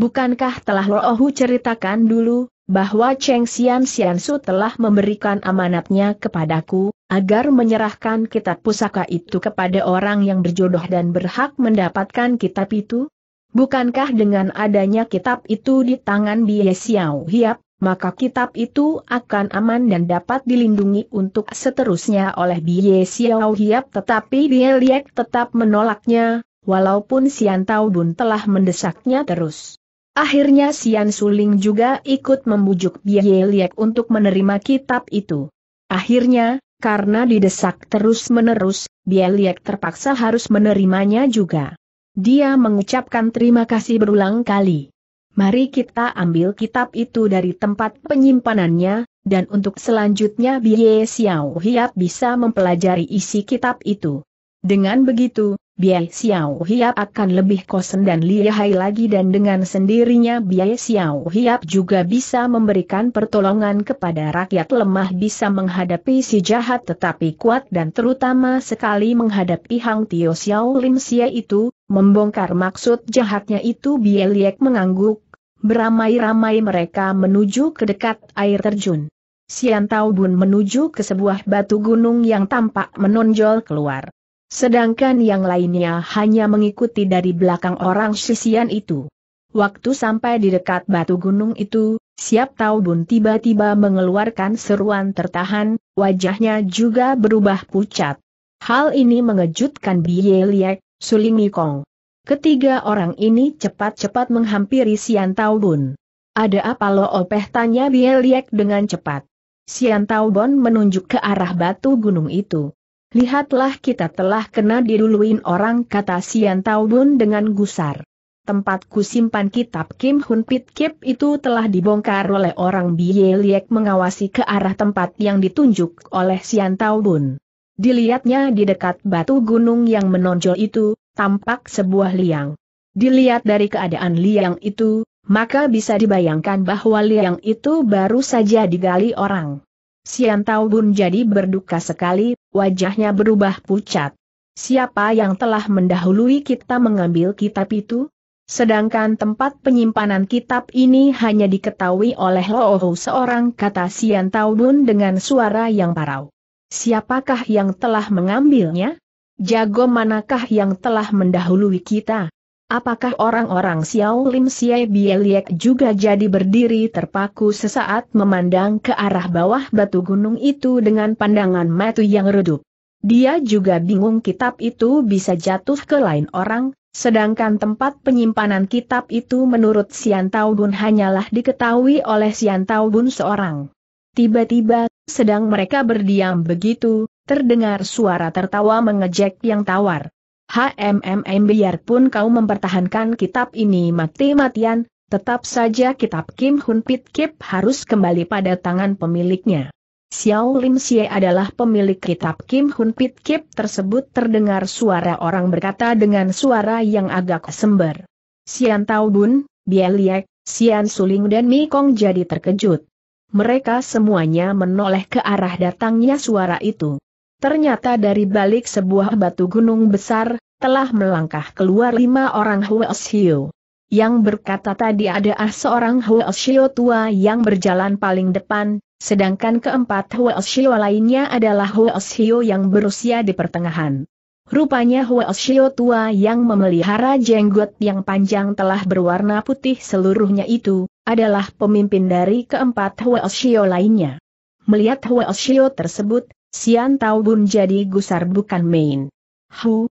Bukankah telah Loohu ceritakan dulu, bahwa Cheng Xian Xiansu telah memberikan amanatnya kepadaku, agar menyerahkan kitab pusaka itu kepada orang yang berjodoh dan berhak mendapatkan kitab itu? Bukankah dengan adanya kitab itu di tangan Bie Xiao Hiap, maka kitab itu akan aman dan dapat dilindungi untuk seterusnya oleh Bie Xiao Hiap tetapi Bie Liek tetap menolaknya, walaupun Xian Tao Bun telah mendesaknya terus. Akhirnya Sian Suling juga ikut membujuk Bie Liek untuk menerima kitab itu. Akhirnya, karena didesak terus-menerus, Bie Liek terpaksa harus menerimanya juga. Dia mengucapkan terima kasih berulang kali. Mari kita ambil kitab itu dari tempat penyimpanannya, dan untuk selanjutnya Bie Xiao Hiap bisa mempelajari isi kitab itu. Dengan begitu, Biai Xiao Hiap akan lebih kosen dan lihai lagi dan dengan sendirinya Biai Xiao Hiap juga bisa memberikan pertolongan kepada rakyat lemah bisa menghadapi si jahat tetapi kuat dan terutama sekali menghadapi Hang Tio Xiao Lim Sia itu, membongkar maksud jahatnya itu Biai Liek mengangguk, beramai-ramai mereka menuju ke dekat air terjun. Sian Tao Bun menuju ke sebuah batu gunung yang tampak menonjol keluar. Sedangkan yang lainnya hanya mengikuti dari belakang orang sisian itu. Waktu sampai di dekat batu gunung itu, siap tahu Bun tiba-tiba mengeluarkan seruan tertahan, wajahnya juga berubah pucat. Hal ini mengejutkan Bie Liek, Suling Mikong. Ketiga orang ini cepat-cepat menghampiri Sian Tao Ada apa lo opeh tanya Bie Liek dengan cepat. Sian Tao menunjuk ke arah batu gunung itu. Lihatlah kita telah kena diduluin orang kata Sian Taubun dengan gusar. Tempatku simpan kitab Kim Hun Pit Kip itu telah dibongkar oleh orang Bieliek Liek mengawasi ke arah tempat yang ditunjuk oleh Sian Taubun. Dilihatnya di dekat batu gunung yang menonjol itu, tampak sebuah liang. Dilihat dari keadaan liang itu, maka bisa dibayangkan bahwa liang itu baru saja digali orang. Sian Taubun jadi berduka sekali, wajahnya berubah pucat. Siapa yang telah mendahului kita mengambil kitab itu? Sedangkan tempat penyimpanan kitab ini hanya diketahui oleh Loohu seorang kata Sian Taubun dengan suara yang parau. Siapakah yang telah mengambilnya? Jago manakah yang telah mendahului kita? Apakah orang-orang Xiao Lim Xie Bieliek juga jadi berdiri terpaku sesaat memandang ke arah bawah batu gunung itu dengan pandangan mata yang redup? Dia juga bingung kitab itu bisa jatuh ke lain orang, sedangkan tempat penyimpanan kitab itu menurut Sian Taubun hanyalah diketahui oleh Sian Taubun seorang. Tiba-tiba, sedang mereka berdiam begitu, terdengar suara tertawa mengejek yang tawar. HMMM biarpun kau mempertahankan kitab ini mati-matian, tetap saja kitab Kim Hun Pit Kip harus kembali pada tangan pemiliknya. Xiao Lim Xie adalah pemilik kitab Kim Hun Pit Kip tersebut terdengar suara orang berkata dengan suara yang agak sember. Xian Tao Bun, Bia Liek, Xian Suling dan Mi Kong jadi terkejut. Mereka semuanya menoleh ke arah datangnya suara itu. Ternyata dari balik sebuah batu gunung besar, telah melangkah keluar lima orang Huesio. Yang berkata tadi ah seorang Huesio tua yang berjalan paling depan, sedangkan keempat Huesio lainnya adalah Huesio yang berusia di pertengahan. Rupanya Huesio tua yang memelihara jenggot yang panjang telah berwarna putih seluruhnya itu, adalah pemimpin dari keempat Huesio lainnya. Melihat Huesio tersebut, Sian Tau Bun jadi gusar bukan main. Hu,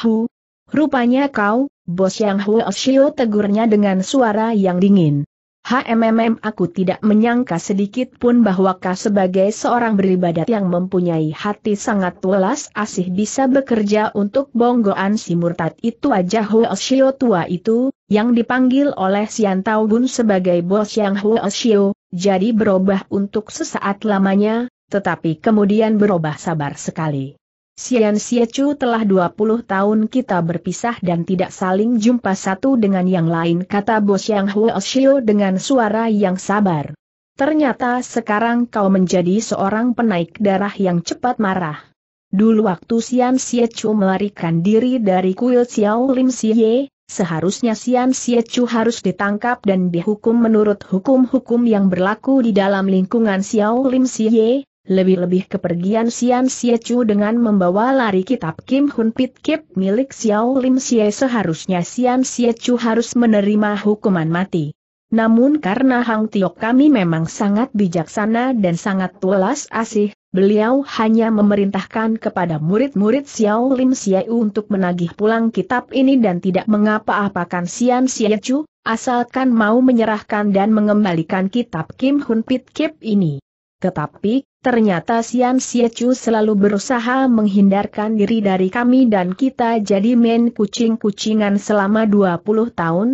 hu, rupanya kau, bos yang Hu Oshio tegurnya dengan suara yang dingin. HMMM aku tidak menyangka sedikit pun bahwa kau sebagai seorang beribadat yang mempunyai hati sangat welas asih bisa bekerja untuk bonggoan si murtad itu aja Hu Oshio tua itu, yang dipanggil oleh Sian Tau Bun sebagai bos yang Hu Oshio, jadi berubah untuk sesaat lamanya, tetapi kemudian berubah sabar sekali. Sian Siechu telah 20 tahun kita berpisah dan tidak saling jumpa satu dengan yang lain kata Bos Yang Huo dengan suara yang sabar. Ternyata sekarang kau menjadi seorang penaik darah yang cepat marah. Dulu waktu Sian Siechu melarikan diri dari kuil Xiao Lim Xie, seharusnya Sian Siechu harus ditangkap dan dihukum menurut hukum-hukum yang berlaku di dalam lingkungan Xiao Lim Xie, lebih-lebih kepergian Sian Xie Chu dengan membawa lari kitab Kim Hun Pit Kip milik Xiao Lim Xie seharusnya Sian Xie Chu harus menerima hukuman mati. Namun karena Hang Tiok kami memang sangat bijaksana dan sangat tulas asih, beliau hanya memerintahkan kepada murid-murid Xiao Lim Xie untuk menagih pulang kitab ini dan tidak mengapa-apakan Sian Xie Chu, asalkan mau menyerahkan dan mengembalikan kitab Kim Hun Pit Kip ini. Tetapi, Ternyata Sian Siechu selalu berusaha menghindarkan diri dari kami dan kita jadi main kucing-kucingan selama 20 tahun.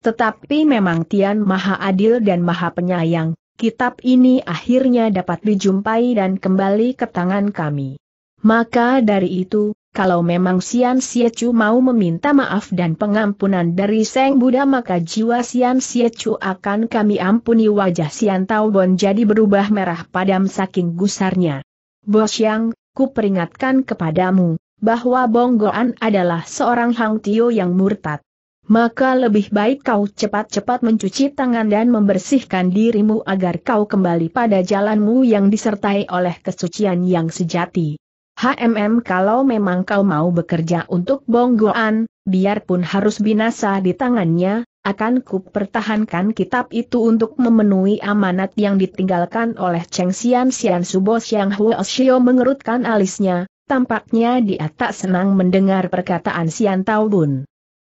Tetapi memang Tian Maha Adil dan Maha Penyayang, kitab ini akhirnya dapat dijumpai dan kembali ke tangan kami. Maka dari itu, kalau memang Sian Siecu mau meminta maaf dan pengampunan dari Seng Buddha maka jiwa Sian Siecu akan kami ampuni wajah Xian Taubon jadi berubah merah padam saking gusarnya. Bos Yang, ku peringatkan kepadamu, bahwa Bonggoan adalah seorang Hang Tio yang murtad. Maka lebih baik kau cepat-cepat mencuci tangan dan membersihkan dirimu agar kau kembali pada jalanmu yang disertai oleh kesucian yang sejati. HMM kalau memang kau mau bekerja untuk Bonggoan, biarpun harus binasa di tangannya, akan ku pertahankan kitab itu untuk memenuhi amanat yang ditinggalkan oleh Cheng Xian Xian Subo Xiang Huo Xiao mengerutkan alisnya, tampaknya dia tak senang mendengar perkataan Xian Tao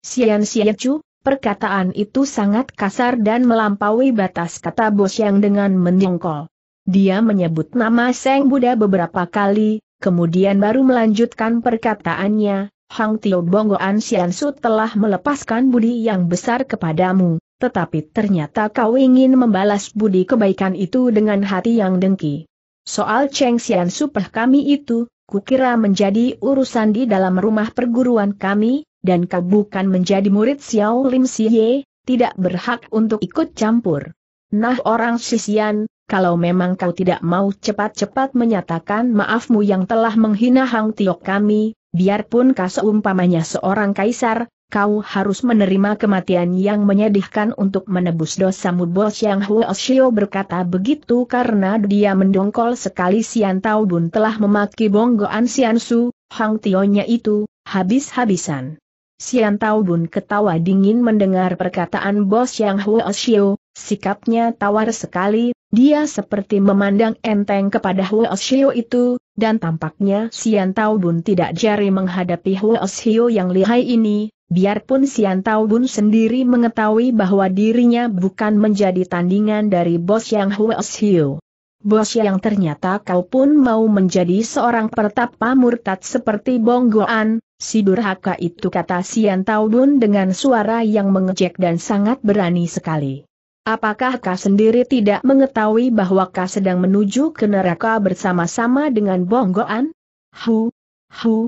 Xian Xian Chu, perkataan itu sangat kasar dan melampaui batas kata Bo Xiang dengan menyongkol. Dia menyebut nama Seng Buddha beberapa kali, Kemudian baru melanjutkan perkataannya, Hang Tio Bongo An Sian Su telah melepaskan budi yang besar kepadamu, tetapi ternyata kau ingin membalas budi kebaikan itu dengan hati yang dengki. Soal Cheng Sian Super kami itu, kukira menjadi urusan di dalam rumah perguruan kami, dan kau bukan menjadi murid Xiao Lim Siye, tidak berhak untuk ikut campur. Nah orang Sisian, kalau memang kau tidak mau cepat-cepat menyatakan maafmu yang telah menghina Hang Tiok kami, biarpun kau seumpamanya seorang kaisar, kau harus menerima kematian yang menyedihkan untuk menebus dosamu Bos Yang Huo Xiao berkata begitu karena dia mendongkol sekali Sian Tao Bun telah memaki bonggoan Sian Su, Hang Tionya itu, habis-habisan. Sian Tao Bun ketawa dingin mendengar perkataan Bos Yang Huo Xiao, sikapnya tawar sekali, dia seperti memandang enteng kepada Huo Xiao itu, dan tampaknya Sian Tao Bun tidak jari menghadapi Huo Xiao yang lihai ini, biarpun Sian Tao Bun sendiri mengetahui bahwa dirinya bukan menjadi tandingan dari bos yang Huo Xiao. Bos yang ternyata kau pun mau menjadi seorang pertapa murtad seperti Goan, si durhaka itu kata Sian Tao Bun dengan suara yang mengejek dan sangat berani sekali. Apakah kau sendiri tidak mengetahui bahwa kau sedang menuju ke neraka bersama-sama dengan Bonggoan? Hu, hu.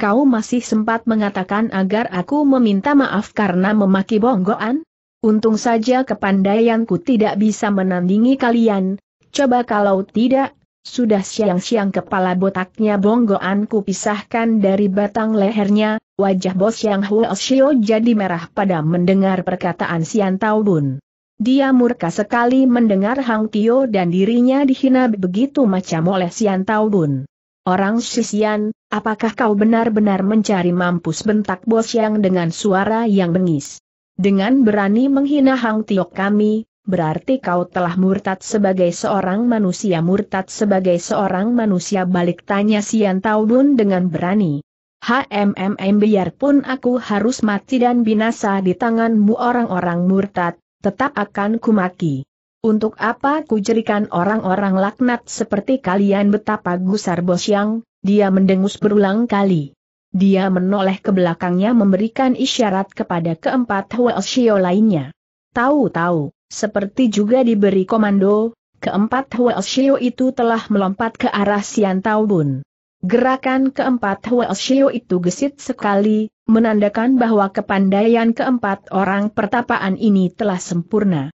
Kau masih sempat mengatakan agar aku meminta maaf karena memaki Bonggoan? Untung saja kepandaianku tidak bisa menandingi kalian. Coba kalau tidak, sudah siang-siang kepala botaknya Bonggoan pisahkan dari batang lehernya, wajah bos yang Huo Shio jadi merah pada mendengar perkataan Sian Taubun. Dia murka sekali mendengar Hang Tio dan dirinya dihina begitu macam oleh Sian Taubun. Orang Sisian, apakah kau benar-benar mencari mampus bentak bos yang dengan suara yang bengis? Dengan berani menghina Hang Tio kami, berarti kau telah murtad sebagai seorang manusia murtad sebagai seorang manusia balik tanya Sian Taubun dengan berani. HMMM biarpun aku harus mati dan binasa di tanganmu orang-orang murtad, tetap akan kumaki. Untuk apa kujerikan orang-orang laknat seperti kalian betapa gusar bos yang, dia mendengus berulang kali. Dia menoleh ke belakangnya memberikan isyarat kepada keempat Huelshio lainnya. Tahu-tahu, seperti juga diberi komando, keempat Huelshio itu telah melompat ke arah Sian Taubun. Gerakan keempat Huelshio itu gesit sekali, menandakan bahwa kepandaian keempat orang pertapaan ini telah sempurna.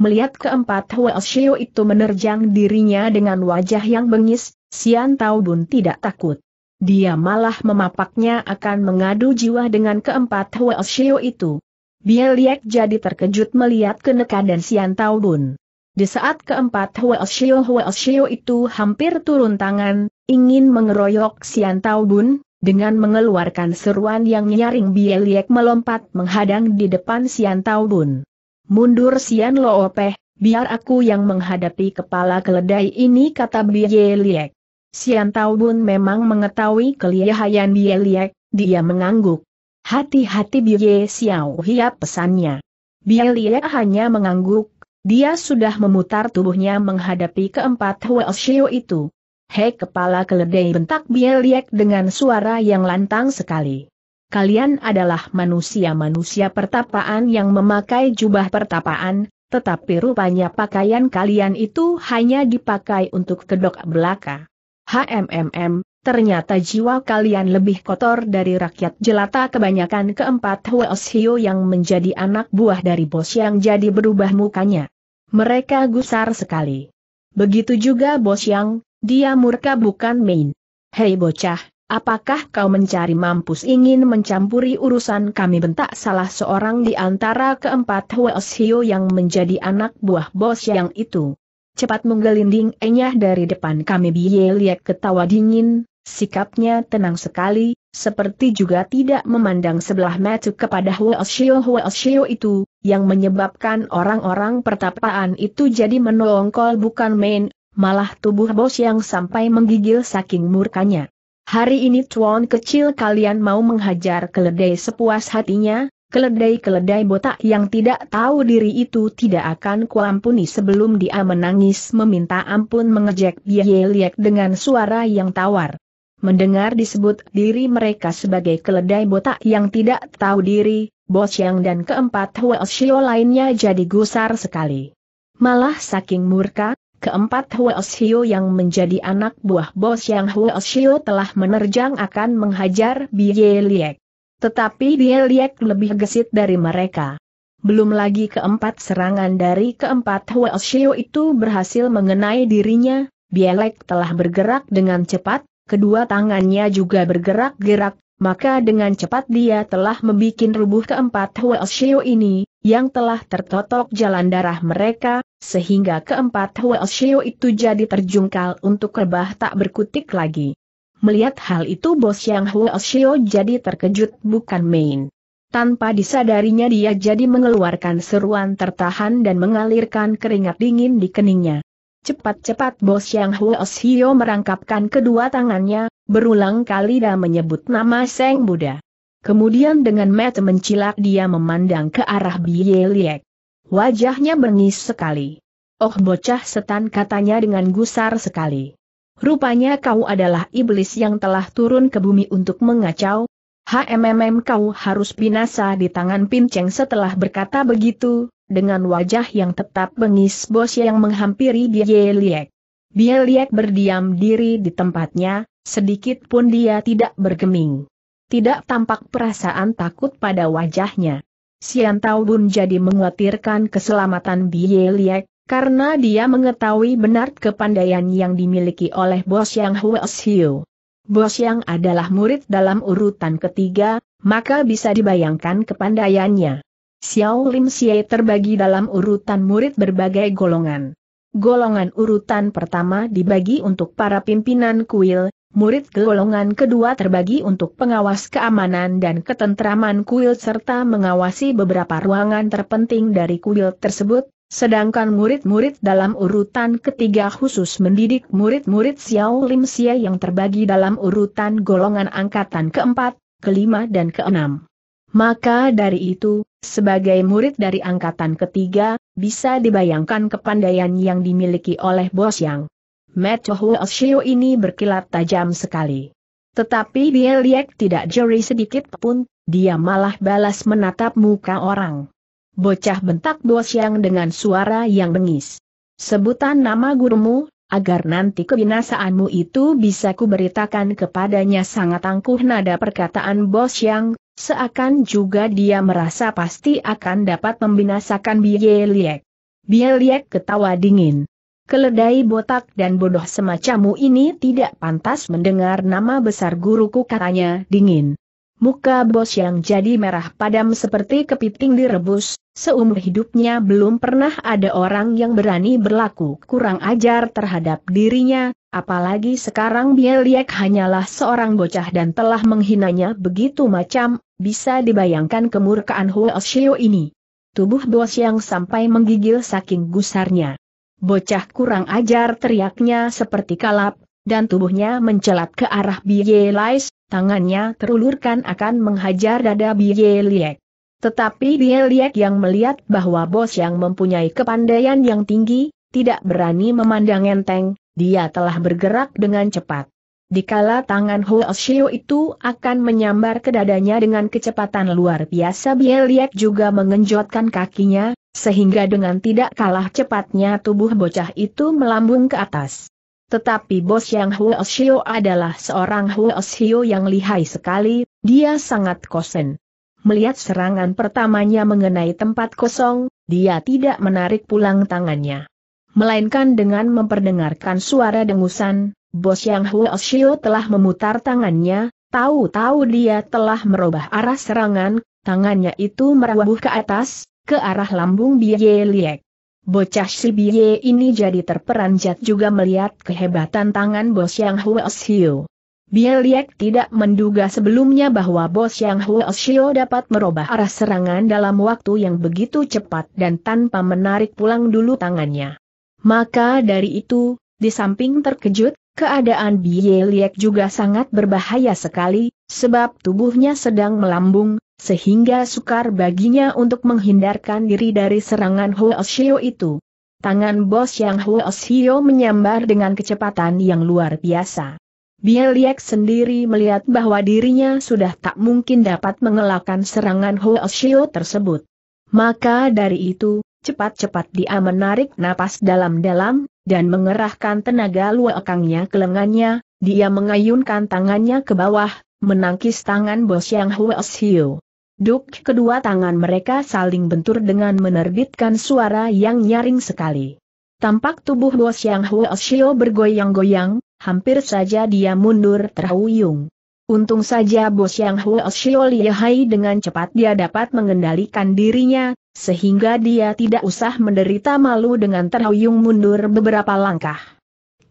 Melihat keempat Osheo itu menerjang dirinya dengan wajah yang bengis, Sian Tao tidak takut. Dia malah memapaknya akan mengadu jiwa dengan keempat Osheo itu. Bieliek jadi terkejut melihat keneka dan Sian Tao Di saat keempat Hua Osheo itu hampir turun tangan, ingin mengeroyok Sian Tao dengan mengeluarkan seruan yang nyaring Bieliek melompat menghadang di depan Sian Taubun. Mundur Sian Loopeh, biar aku yang menghadapi kepala keledai ini kata Bieliek. Sian Taubun memang mengetahui kelihayan Bieliek, dia mengangguk. Hati-hati Biye Xiao Hiap pesannya. Bieliek hanya mengangguk, dia sudah memutar tubuhnya menghadapi keempat Hwa itu. Hei kepala keledai bentak Bieliek dengan suara yang lantang sekali. Kalian adalah manusia-manusia pertapaan yang memakai jubah pertapaan, tetapi rupanya pakaian kalian itu hanya dipakai untuk kedok belaka. HMMM, ternyata jiwa kalian lebih kotor dari rakyat jelata kebanyakan keempat Hweshio yang menjadi anak buah dari bos yang jadi berubah mukanya. Mereka gusar sekali. Begitu juga bos yang, dia murka bukan main. Hei bocah, apakah kau mencari mampus ingin mencampuri urusan kami bentak salah seorang di antara keempat Osheo yang menjadi anak buah bos yang itu. Cepat menggelinding enyah dari depan kami Biye lihat ketawa dingin, sikapnya tenang sekali, seperti juga tidak memandang sebelah mata kepada Huo Osheo itu, yang menyebabkan orang-orang pertapaan itu jadi menongkol bukan main, malah tubuh bos yang sampai menggigil saking murkanya. Hari ini cuan kecil kalian mau menghajar keledai sepuas hatinya, keledai-keledai botak yang tidak tahu diri itu tidak akan kuampuni sebelum dia menangis meminta ampun mengejek Yeliek dengan suara yang tawar. Mendengar disebut diri mereka sebagai keledai botak yang tidak tahu diri, Bos Yang dan keempat Huo lainnya jadi gusar sekali. Malah saking murka, Keempat Huoshio yang menjadi anak buah bos yang Huoshio telah menerjang akan menghajar Bie Liek. Tetapi Bie Liek lebih gesit dari mereka. Belum lagi keempat serangan dari keempat Huoshio itu berhasil mengenai dirinya, Bie telah bergerak dengan cepat, kedua tangannya juga bergerak-gerak, maka dengan cepat dia telah membuat rubuh keempat Huelshio ini, yang telah tertotok jalan darah mereka, sehingga keempat Huelshio itu jadi terjungkal untuk rebah tak berkutik lagi. Melihat hal itu bos yang Huelshio jadi terkejut bukan main. Tanpa disadarinya dia jadi mengeluarkan seruan tertahan dan mengalirkan keringat dingin di keningnya. Cepat-cepat bos yang Huelshio merangkapkan kedua tangannya, Berulang kali dia menyebut nama Seng Buddha. Kemudian dengan mata mencilak dia memandang ke arah Bie Liek. Wajahnya bengis sekali. Oh bocah setan katanya dengan gusar sekali. Rupanya kau adalah iblis yang telah turun ke bumi untuk mengacau, HMMM kau harus binasa di tangan Pinceng setelah berkata begitu, dengan wajah yang tetap bengis bos yang menghampiri Bie Liek. Bie Liek berdiam diri di tempatnya, Sedikit pun dia tidak bergeming. Tidak tampak perasaan takut pada wajahnya. Sian Tao Bun jadi mengkhawatirkan keselamatan Bie Liek, karena dia mengetahui benar kepandaian yang dimiliki oleh bos yang Huas Bos yang adalah murid dalam urutan ketiga, maka bisa dibayangkan kepandaiannya. Xiao Lim Xie terbagi dalam urutan murid berbagai golongan. Golongan urutan pertama dibagi untuk para pimpinan kuil, Murid golongan kedua terbagi untuk pengawas keamanan dan ketentraman kuil serta mengawasi beberapa ruangan terpenting dari kuil tersebut, sedangkan murid-murid dalam urutan ketiga khusus mendidik murid-murid Xiao Lim Xie yang terbagi dalam urutan golongan angkatan keempat, kelima dan keenam. Maka dari itu, sebagai murid dari angkatan ketiga, bisa dibayangkan kepandaian yang dimiliki oleh Bos Yang. Metohu Oshio ini berkilat tajam sekali. Tetapi Bieliek tidak jeri sedikit pun, dia malah balas menatap muka orang. Bocah bentak bos yang dengan suara yang bengis. Sebutan nama gurumu, agar nanti kebinasaanmu itu bisa kuberitakan kepadanya sangat angkuh nada perkataan bos yang, seakan juga dia merasa pasti akan dapat membinasakan Bieliek. Bieliek ketawa dingin. Keledai botak dan bodoh semacammu ini tidak pantas mendengar nama besar guruku katanya dingin. Muka bos yang jadi merah padam seperti kepiting direbus, seumur hidupnya belum pernah ada orang yang berani berlaku kurang ajar terhadap dirinya, apalagi sekarang Bieliek hanyalah seorang bocah dan telah menghinanya begitu macam, bisa dibayangkan kemurkaan Huo ini. Tubuh bos yang sampai menggigil saking gusarnya. Bocah kurang ajar teriaknya seperti kalap, dan tubuhnya mencelat ke arah Biye Lais, tangannya terulurkan akan menghajar dada Biye Liek. Tetapi Biye Liek yang melihat bahwa bos yang mempunyai kepandaian yang tinggi, tidak berani memandang enteng, dia telah bergerak dengan cepat dikala tangan Ho Shio itu akan menyambar ke dadanya dengan kecepatan luar biasa Bieliak juga mengenjotkan kakinya, sehingga dengan tidak kalah cepatnya tubuh bocah itu melambung ke atas. Tetapi bos yang Huo Shio adalah seorang Huo Shio yang lihai sekali, dia sangat kosen. Melihat serangan pertamanya mengenai tempat kosong, dia tidak menarik pulang tangannya. Melainkan dengan memperdengarkan suara dengusan, Bos Yang Huo Shio telah memutar tangannya, tahu-tahu dia telah merubah arah serangan, tangannya itu merawabuh ke atas, ke arah lambung Biye Liek. Bocah si Biye ini jadi terperanjat juga melihat kehebatan tangan bos Yang Huo Shio. Biye Liek tidak menduga sebelumnya bahwa bos Yang Huo Shio dapat merubah arah serangan dalam waktu yang begitu cepat dan tanpa menarik pulang dulu tangannya. Maka dari itu, di samping terkejut, Keadaan Bieliek Liek juga sangat berbahaya sekali, sebab tubuhnya sedang melambung, sehingga sukar baginya untuk menghindarkan diri dari serangan Hoashio itu. Tangan bos yang Hoashio menyambar dengan kecepatan yang luar biasa. Bieliek Liek sendiri melihat bahwa dirinya sudah tak mungkin dapat mengelakkan serangan Hoashio tersebut. Maka dari itu, cepat-cepat dia menarik napas dalam-dalam, dan mengerahkan tenaga luakangnya ke lengannya, dia mengayunkan tangannya ke bawah, menangkis tangan bos yang Huas Hiu. Duk kedua tangan mereka saling bentur dengan menerbitkan suara yang nyaring sekali. Tampak tubuh bos yang Huas Hiu bergoyang-goyang, hampir saja dia mundur terhuyung. Untung saja bos yang Huo dengan cepat dia dapat mengendalikan dirinya, sehingga dia tidak usah menderita malu dengan terhuyung mundur beberapa langkah.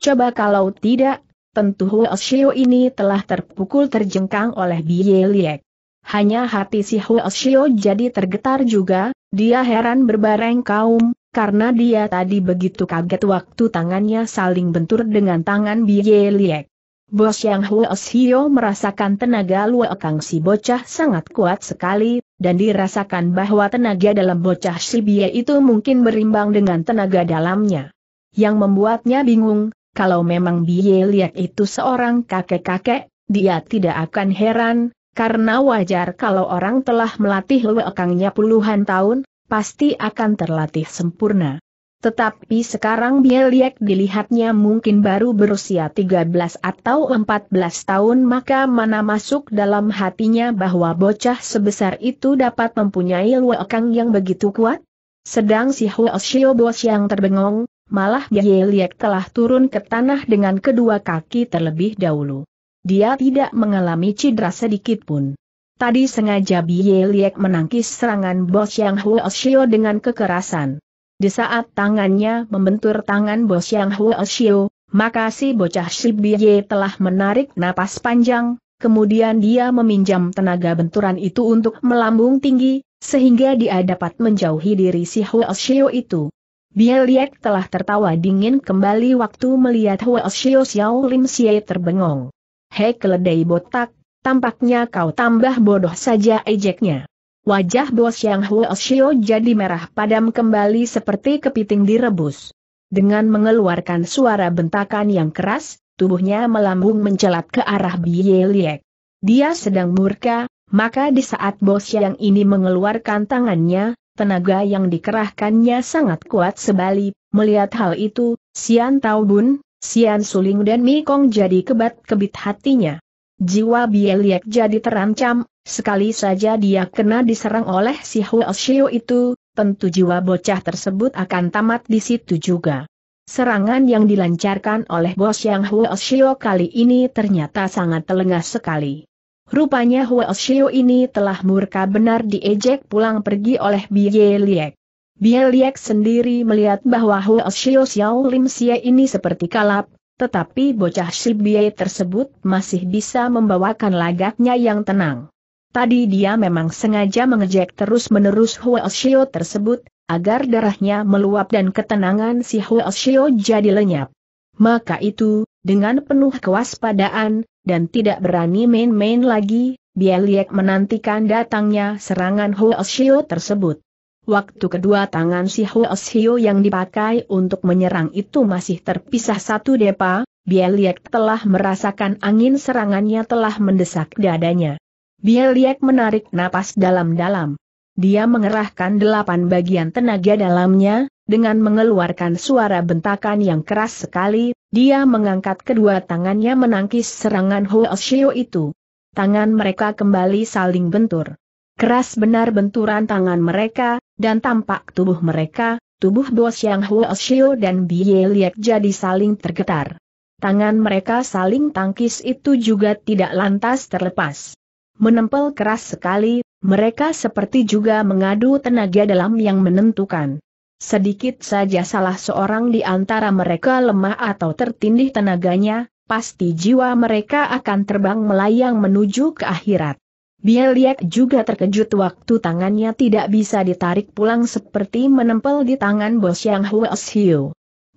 Coba kalau tidak, tentu Huo ini telah terpukul terjengkang oleh Bie Liek. Hanya hati si Huo jadi tergetar juga, dia heran berbareng kaum, karena dia tadi begitu kaget waktu tangannya saling bentur dengan tangan Bie Liek. Bos Yang Huos Hio merasakan tenaga luar Kang si bocah sangat kuat sekali, dan dirasakan bahwa tenaga dalam bocah si Bie itu mungkin berimbang dengan tenaga dalamnya. Yang membuatnya bingung, kalau memang Bie lihat itu seorang kakek-kakek, dia tidak akan heran, karena wajar kalau orang telah melatih luar Kangnya puluhan tahun, pasti akan terlatih sempurna. Tetapi sekarang Bieliek dilihatnya mungkin baru berusia 13 atau 14 tahun maka mana masuk dalam hatinya bahwa bocah sebesar itu dapat mempunyai luakang yang begitu kuat? Sedang si Huoshio Bos yang terbengong, malah Bieliek telah turun ke tanah dengan kedua kaki terlebih dahulu. Dia tidak mengalami cedera sedikit pun. Tadi sengaja Bieliek menangkis serangan Bos yang Huoshio dengan kekerasan. Di saat tangannya membentur tangan bos yang Huo Xiu, maka si bocah Shibie telah menarik napas panjang, kemudian dia meminjam tenaga benturan itu untuk melambung tinggi, sehingga dia dapat menjauhi diri si Huo Xiu itu. Bieliek telah tertawa dingin kembali waktu melihat Huo Xiu Xiao Lim Xie terbengong. Hei keledai botak, tampaknya kau tambah bodoh saja ejeknya. Wajah bos yang Huoshio jadi merah padam kembali seperti kepiting direbus. Dengan mengeluarkan suara bentakan yang keras, tubuhnya melambung mencelat ke arah Bieliek. Liek. Dia sedang murka, maka di saat bos yang ini mengeluarkan tangannya, tenaga yang dikerahkannya sangat kuat sebalik. Melihat hal itu, Sian Tao Bun, Sian Suling dan Mi Kong jadi kebat-kebit hatinya. Jiwa Bieliek jadi terancam, Sekali saja dia kena diserang oleh si Huo Xiu itu, tentu jiwa bocah tersebut akan tamat di situ juga. Serangan yang dilancarkan oleh bos yang Huo Xiu kali ini ternyata sangat telengah sekali. Rupanya Huo Xiu ini telah murka benar diejek pulang pergi oleh Bie Liek. Bie Liek sendiri melihat bahwa Huo Xiu Xiao Lim Sia ini seperti kalap, tetapi bocah si Bie tersebut masih bisa membawakan lagaknya yang tenang. Tadi dia memang sengaja mengejek terus-menerus Hua Xiao tersebut, agar darahnya meluap dan ketenangan si Hua Xiao jadi lenyap. Maka itu, dengan penuh kewaspadaan, dan tidak berani main-main lagi, Bieliek menantikan datangnya serangan Hua Xiao tersebut. Waktu kedua tangan si Hua Xiao yang dipakai untuk menyerang itu masih terpisah satu depa, Bieliek telah merasakan angin serangannya telah mendesak dadanya. Bieliek menarik napas dalam-dalam. Dia mengerahkan delapan bagian tenaga dalamnya, dengan mengeluarkan suara bentakan yang keras sekali, dia mengangkat kedua tangannya menangkis serangan Hoashio itu. Tangan mereka kembali saling bentur. Keras benar benturan tangan mereka, dan tampak tubuh mereka, tubuh bos yang Hoashio dan Bieliek jadi saling tergetar. Tangan mereka saling tangkis itu juga tidak lantas terlepas menempel keras sekali, mereka seperti juga mengadu tenaga dalam yang menentukan. Sedikit saja salah seorang di antara mereka lemah atau tertindih tenaganya, pasti jiwa mereka akan terbang melayang menuju ke akhirat. Bieliek juga terkejut waktu tangannya tidak bisa ditarik pulang seperti menempel di tangan bos yang Huas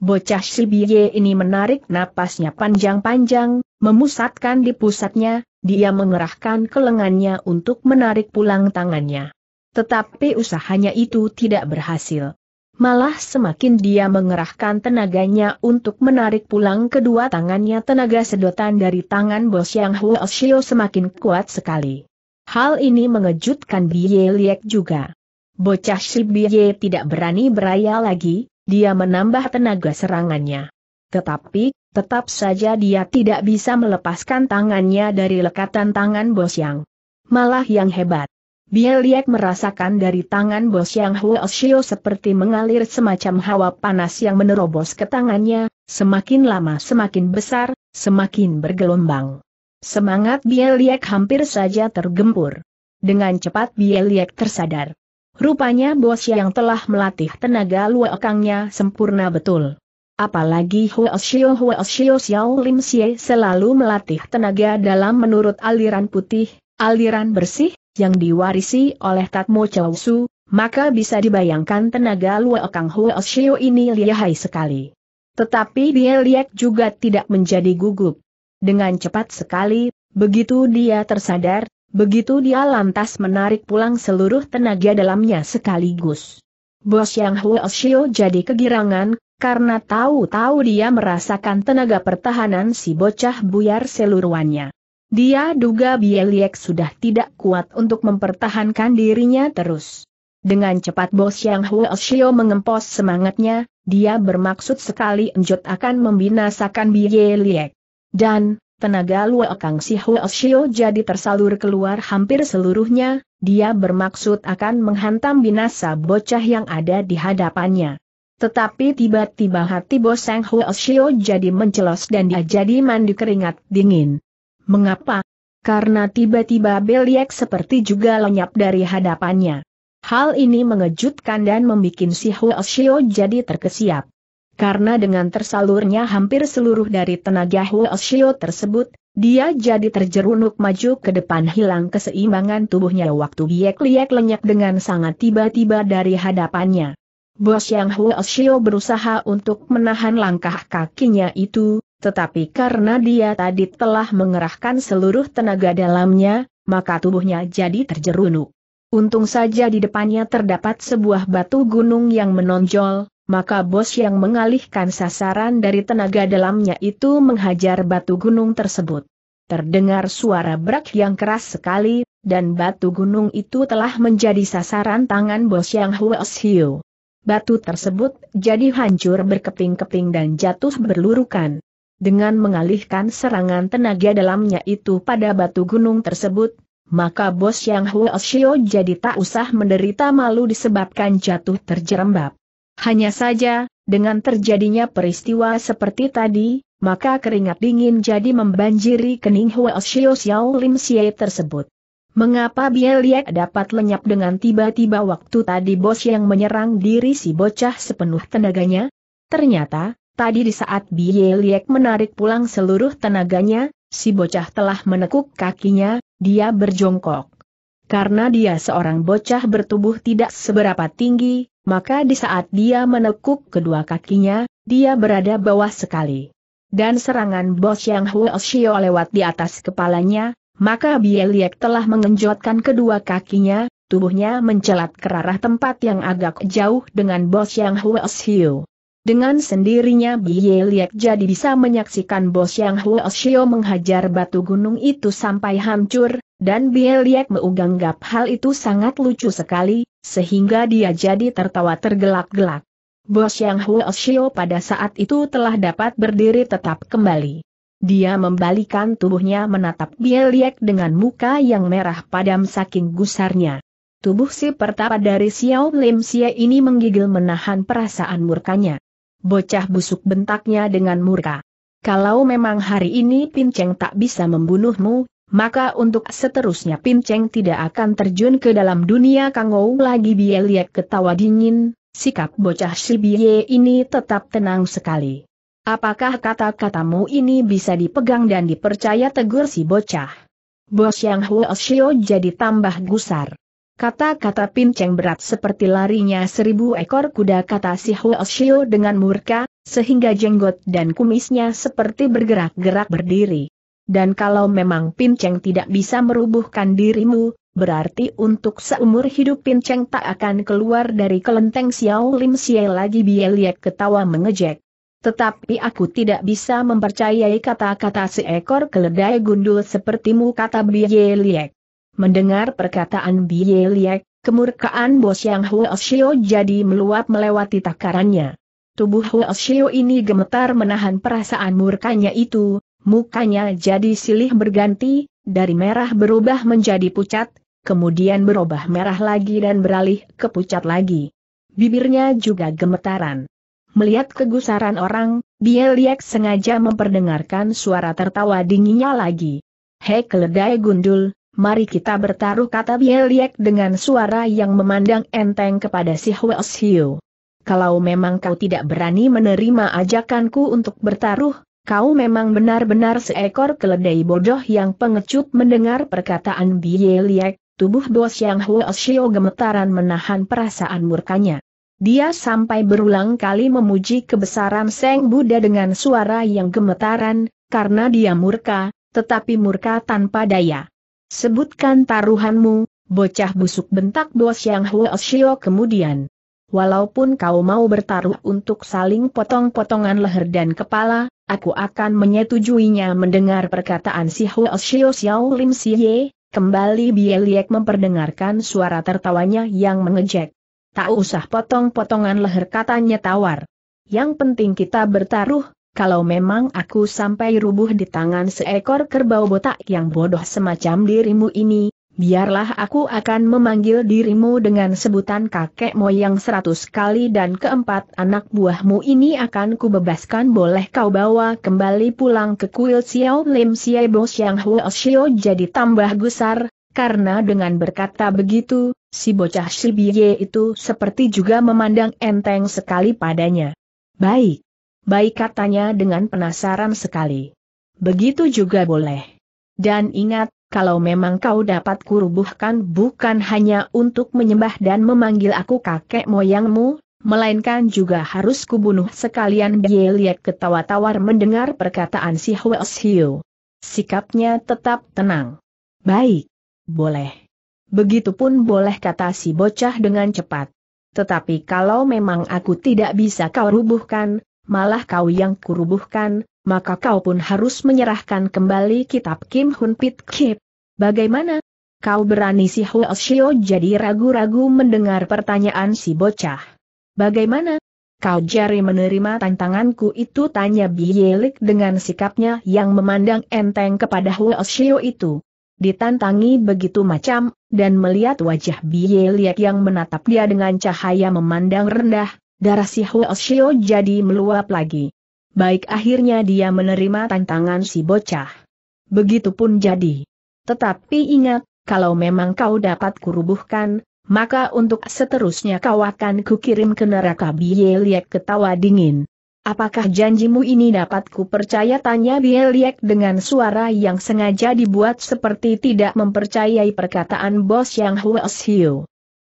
Bocah si Bie ini menarik napasnya panjang-panjang, memusatkan di pusatnya, dia mengerahkan kelengannya untuk menarik pulang tangannya. Tetapi usahanya itu tidak berhasil. Malah semakin dia mengerahkan tenaganya untuk menarik pulang kedua tangannya tenaga sedotan dari tangan bos yang Huo semakin kuat sekali. Hal ini mengejutkan Biye Liek juga. Bocah si Biye tidak berani beraya lagi, dia menambah tenaga serangannya. Tetapi, Tetap saja dia tidak bisa melepaskan tangannya dari lekatan tangan Bos Yang. Malah yang hebat. Bieliek Liek merasakan dari tangan bos yang Huo Shio seperti mengalir semacam hawa panas yang menerobos ke tangannya, semakin lama semakin besar, semakin bergelombang. Semangat Bieliek Liek hampir saja tergempur. Dengan cepat Bieliek Liek tersadar. Rupanya bos yang telah melatih tenaga luakangnya sempurna betul. Apalagi Huo Xiao Xiao Lim Xie selalu melatih tenaga dalam menurut aliran putih, aliran bersih, yang diwarisi oleh Tatmo Chow Su, maka bisa dibayangkan tenaga Luo Kang Huo Xiao ini lihai sekali. Tetapi dia lihat juga tidak menjadi gugup. Dengan cepat sekali, begitu dia tersadar, Begitu dia lantas menarik pulang seluruh tenaga dalamnya sekaligus. Bos yang Huo Xiao jadi kegirangan, karena tahu-tahu dia merasakan tenaga pertahanan si bocah buyar seluruhannya. Dia duga Bieliek sudah tidak kuat untuk mempertahankan dirinya terus. Dengan cepat bos yang Huoshio mengempos semangatnya, dia bermaksud sekali Enjot akan membinasakan Bieliek. Dan, tenaga Luo Kang Si Huoshio jadi tersalur keluar hampir seluruhnya, dia bermaksud akan menghantam binasa bocah yang ada di hadapannya. Tetapi tiba-tiba hati boseng Huo Shio jadi mencelos dan dia jadi mandi keringat dingin. Mengapa? Karena tiba-tiba Beliek seperti juga lenyap dari hadapannya. Hal ini mengejutkan dan membuat si Shio jadi terkesiap. Karena dengan tersalurnya hampir seluruh dari tenaga Shio tersebut, dia jadi terjerunuk maju ke depan hilang keseimbangan tubuhnya waktu Biek Liek lenyap dengan sangat tiba-tiba dari hadapannya. Bos Yang Huo berusaha untuk menahan langkah kakinya itu, tetapi karena dia tadi telah mengerahkan seluruh tenaga dalamnya, maka tubuhnya jadi terjerunuk. Untung saja di depannya terdapat sebuah batu gunung yang menonjol, maka bos yang mengalihkan sasaran dari tenaga dalamnya itu menghajar batu gunung tersebut. Terdengar suara brak yang keras sekali, dan batu gunung itu telah menjadi sasaran tangan bos yang Huo Batu tersebut jadi hancur berkeping-keping dan jatuh berlurukan. Dengan mengalihkan serangan tenaga dalamnya itu pada batu gunung tersebut, maka bos yang Huoshio jadi tak usah menderita malu disebabkan jatuh terjerembab. Hanya saja, dengan terjadinya peristiwa seperti tadi, maka keringat dingin jadi membanjiri kening Huo Xiao Lim Xie tersebut. Mengapa Bieliek dapat lenyap dengan tiba-tiba waktu tadi bos yang menyerang diri si bocah sepenuh tenaganya? Ternyata, tadi di saat Bieliek menarik pulang seluruh tenaganya, si bocah telah menekuk kakinya, dia berjongkok. Karena dia seorang bocah bertubuh tidak seberapa tinggi, maka di saat dia menekuk kedua kakinya, dia berada bawah sekali. Dan serangan bos yang Huo Shio lewat di atas kepalanya, maka Bieliek telah mengenjotkan kedua kakinya, tubuhnya mencelat ke arah tempat yang agak jauh dengan bos yang Huos Hiu. Dengan sendirinya Bieliek jadi bisa menyaksikan bos yang Huo Hiu menghajar batu gunung itu sampai hancur, dan Bieliek menganggap hal itu sangat lucu sekali, sehingga dia jadi tertawa tergelak-gelak. Bos yang Huo pada saat itu telah dapat berdiri tetap kembali. Dia membalikan tubuhnya menatap Bieliek dengan muka yang merah padam saking gusarnya. Tubuh si pertapa dari Xiao Lim Xie ini menggigil menahan perasaan murkanya. Bocah busuk bentaknya dengan murka. Kalau memang hari ini Pinceng tak bisa membunuhmu, maka untuk seterusnya Pinceng tidak akan terjun ke dalam dunia Kangou lagi Bieliek ketawa dingin, sikap bocah si Bie ini tetap tenang sekali. Apakah kata-katamu ini bisa dipegang dan dipercaya tegur si bocah? Bos yang Huoshio jadi tambah gusar. Kata-kata pinceng berat seperti larinya seribu ekor kuda kata si Huoshio dengan murka, sehingga jenggot dan kumisnya seperti bergerak-gerak berdiri. Dan kalau memang pinceng tidak bisa merubuhkan dirimu, berarti untuk seumur hidup pinceng tak akan keluar dari kelenteng Xiao Lim Xie lagi Bieliak ketawa mengejek. Tetapi aku tidak bisa mempercayai kata-kata seekor keledai gundul sepertimu kata Biye Liek. Mendengar perkataan Biye Liek, kemurkaan bos yang Huo jadi meluap melewati takarannya. Tubuh Huo ini gemetar menahan perasaan murkanya itu, mukanya jadi silih berganti, dari merah berubah menjadi pucat, kemudian berubah merah lagi dan beralih ke pucat lagi. Bibirnya juga gemetaran. Melihat kegusaran orang, Bieliek sengaja memperdengarkan suara tertawa dinginnya lagi. Hei keledai gundul, mari kita bertaruh kata Bieliek dengan suara yang memandang enteng kepada si Huels Kalau memang kau tidak berani menerima ajakanku untuk bertaruh, kau memang benar-benar seekor keledai bodoh yang pengecut mendengar perkataan Bieliek. tubuh bos yang Huels gemetaran menahan perasaan murkanya. Dia sampai berulang kali memuji kebesaran Seng Buddha dengan suara yang gemetaran, karena dia murka, tetapi murka tanpa daya. Sebutkan taruhanmu, bocah busuk bentak bos yang Huo kemudian. Walaupun kau mau bertaruh untuk saling potong-potongan leher dan kepala, aku akan menyetujuinya mendengar perkataan si Huo Shio Xiao Lim Siye, kembali Bieliek memperdengarkan suara tertawanya yang mengejek. Tak usah potong-potongan leher katanya tawar. Yang penting kita bertaruh, kalau memang aku sampai rubuh di tangan seekor kerbau botak yang bodoh semacam dirimu ini, biarlah aku akan memanggil dirimu dengan sebutan kakek moyang seratus kali dan keempat anak buahmu ini akan kubebaskan boleh kau bawa kembali pulang ke kuil Xiao Lim Xiebo Xiang Huo Xiao jadi tambah gusar, karena dengan berkata begitu, Si bocah Shibiye itu seperti juga memandang enteng sekali padanya. Baik. Baik katanya dengan penasaran sekali. Begitu juga boleh. Dan ingat, kalau memang kau dapat kurubuhkan bukan hanya untuk menyembah dan memanggil aku kakek moyangmu, melainkan juga harus kubunuh sekalian liat ketawa tawar mendengar perkataan si hiu. Sikapnya tetap tenang. Baik. Boleh. Begitupun boleh kata si bocah dengan cepat. Tetapi kalau memang aku tidak bisa kau rubuhkan, malah kau yang kurubuhkan, maka kau pun harus menyerahkan kembali kitab Kim Hun Pit Kip. Bagaimana? Kau berani si Huo jadi ragu-ragu mendengar pertanyaan si bocah. Bagaimana? Kau jari menerima tantanganku itu tanya Bielik dengan sikapnya yang memandang enteng kepada Huo itu. Ditantangi begitu macam dan melihat wajah Biye Liek yang menatap dia dengan cahaya memandang rendah, darah si Huoshio jadi meluap lagi. Baik akhirnya dia menerima tantangan si bocah. Begitupun jadi. Tetapi ingat, kalau memang kau dapat kurubuhkan, maka untuk seterusnya kau akan kukirim ke neraka Biye Liek ketawa dingin. Apakah janjimu ini dapat ku percaya? tanya Bieliek dengan suara yang sengaja dibuat seperti tidak mempercayai perkataan bos yang Huas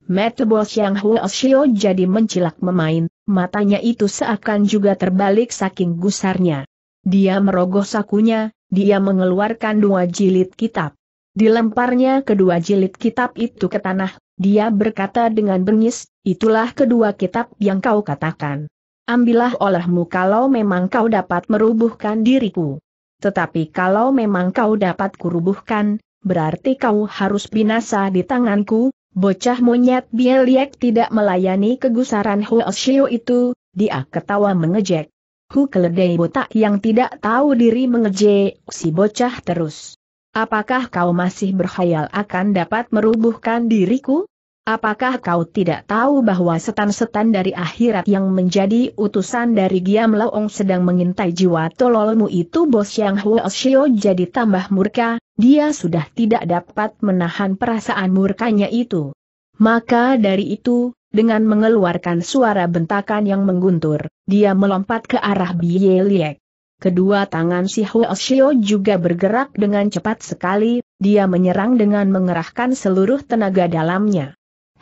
Mata bos yang Huas jadi mencilak memain, matanya itu seakan juga terbalik saking gusarnya. Dia merogoh sakunya, dia mengeluarkan dua jilid kitab. Dilemparnya kedua jilid kitab itu ke tanah, dia berkata dengan bengis, itulah kedua kitab yang kau katakan ambillah olehmu kalau memang kau dapat merubuhkan diriku. Tetapi kalau memang kau dapat kurubuhkan, berarti kau harus binasa di tanganku, bocah monyet Bieliek tidak melayani kegusaran Huoshiu itu, dia ketawa mengejek. Hu keledai botak yang tidak tahu diri mengejek si bocah terus. Apakah kau masih berkhayal akan dapat merubuhkan diriku? Apakah kau tidak tahu bahwa setan-setan dari akhirat yang menjadi utusan dari Giam Laong sedang mengintai jiwa tololmu itu bos yang Huo jadi tambah murka, dia sudah tidak dapat menahan perasaan murkanya itu. Maka dari itu, dengan mengeluarkan suara bentakan yang mengguntur, dia melompat ke arah Bie Liek. Kedua tangan si Huo juga bergerak dengan cepat sekali, dia menyerang dengan mengerahkan seluruh tenaga dalamnya.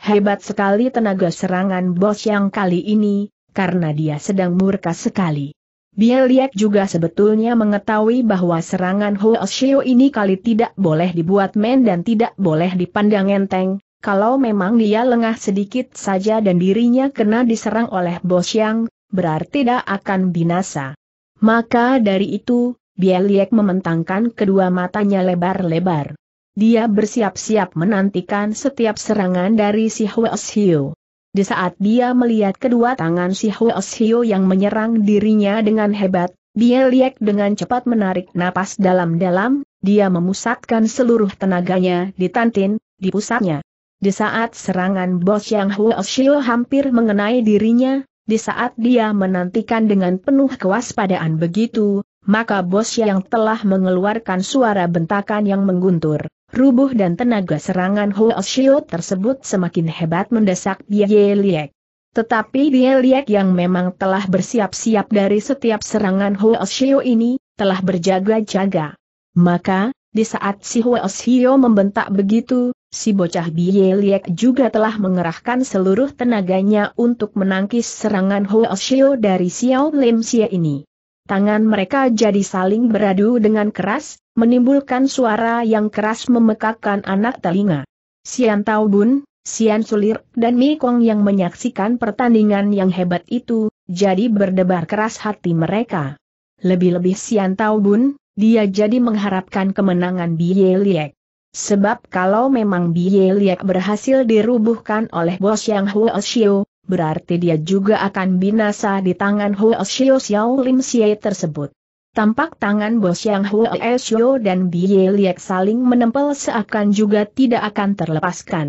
Hebat sekali tenaga serangan bos yang kali ini, karena dia sedang murka sekali. Bieliek juga sebetulnya mengetahui bahwa serangan Hoashio ini kali tidak boleh dibuat main dan tidak boleh dipandang enteng, kalau memang dia lengah sedikit saja dan dirinya kena diserang oleh Bos Yang, berarti tidak akan binasa. Maka dari itu, Bieliek mementangkan kedua matanya lebar-lebar. Dia bersiap-siap menantikan setiap serangan dari si Hwasio. Di saat dia melihat kedua tangan si Hwasio yang menyerang dirinya dengan hebat, dia Liek dengan cepat menarik napas dalam-dalam, dia memusatkan seluruh tenaganya di Tantin, di pusatnya. Di saat serangan bos yang Huoshio hampir mengenai dirinya, di saat dia menantikan dengan penuh kewaspadaan begitu, maka bos yang telah mengeluarkan suara bentakan yang mengguntur. Rubuh dan tenaga serangan Hoashio tersebut semakin hebat mendesak Bie Liek. Tetapi Bie Liek yang memang telah bersiap-siap dari setiap serangan Hoashio ini, telah berjaga-jaga. Maka, di saat si Hoashio membentak begitu, si bocah Bie Liek juga telah mengerahkan seluruh tenaganya untuk menangkis serangan Hoashio dari Xiao Lim Xie ini. Tangan mereka jadi saling beradu dengan keras, menimbulkan suara yang keras memekakkan anak telinga. Sian Taubun, Sian Sulir, dan Mi Kong yang menyaksikan pertandingan yang hebat itu, jadi berdebar keras hati mereka. Lebih-lebih Sian Taubun, dia jadi mengharapkan kemenangan Bieliek, Liek. Sebab kalau memang Bieliek Liek berhasil dirubuhkan oleh bos yang Huo Xiu, berarti dia juga akan binasa di tangan Huo Xiao Xiao Lim Xie tersebut. Tampak tangan bos yang Huo Xiao dan Ye Liek saling menempel seakan juga tidak akan terlepaskan.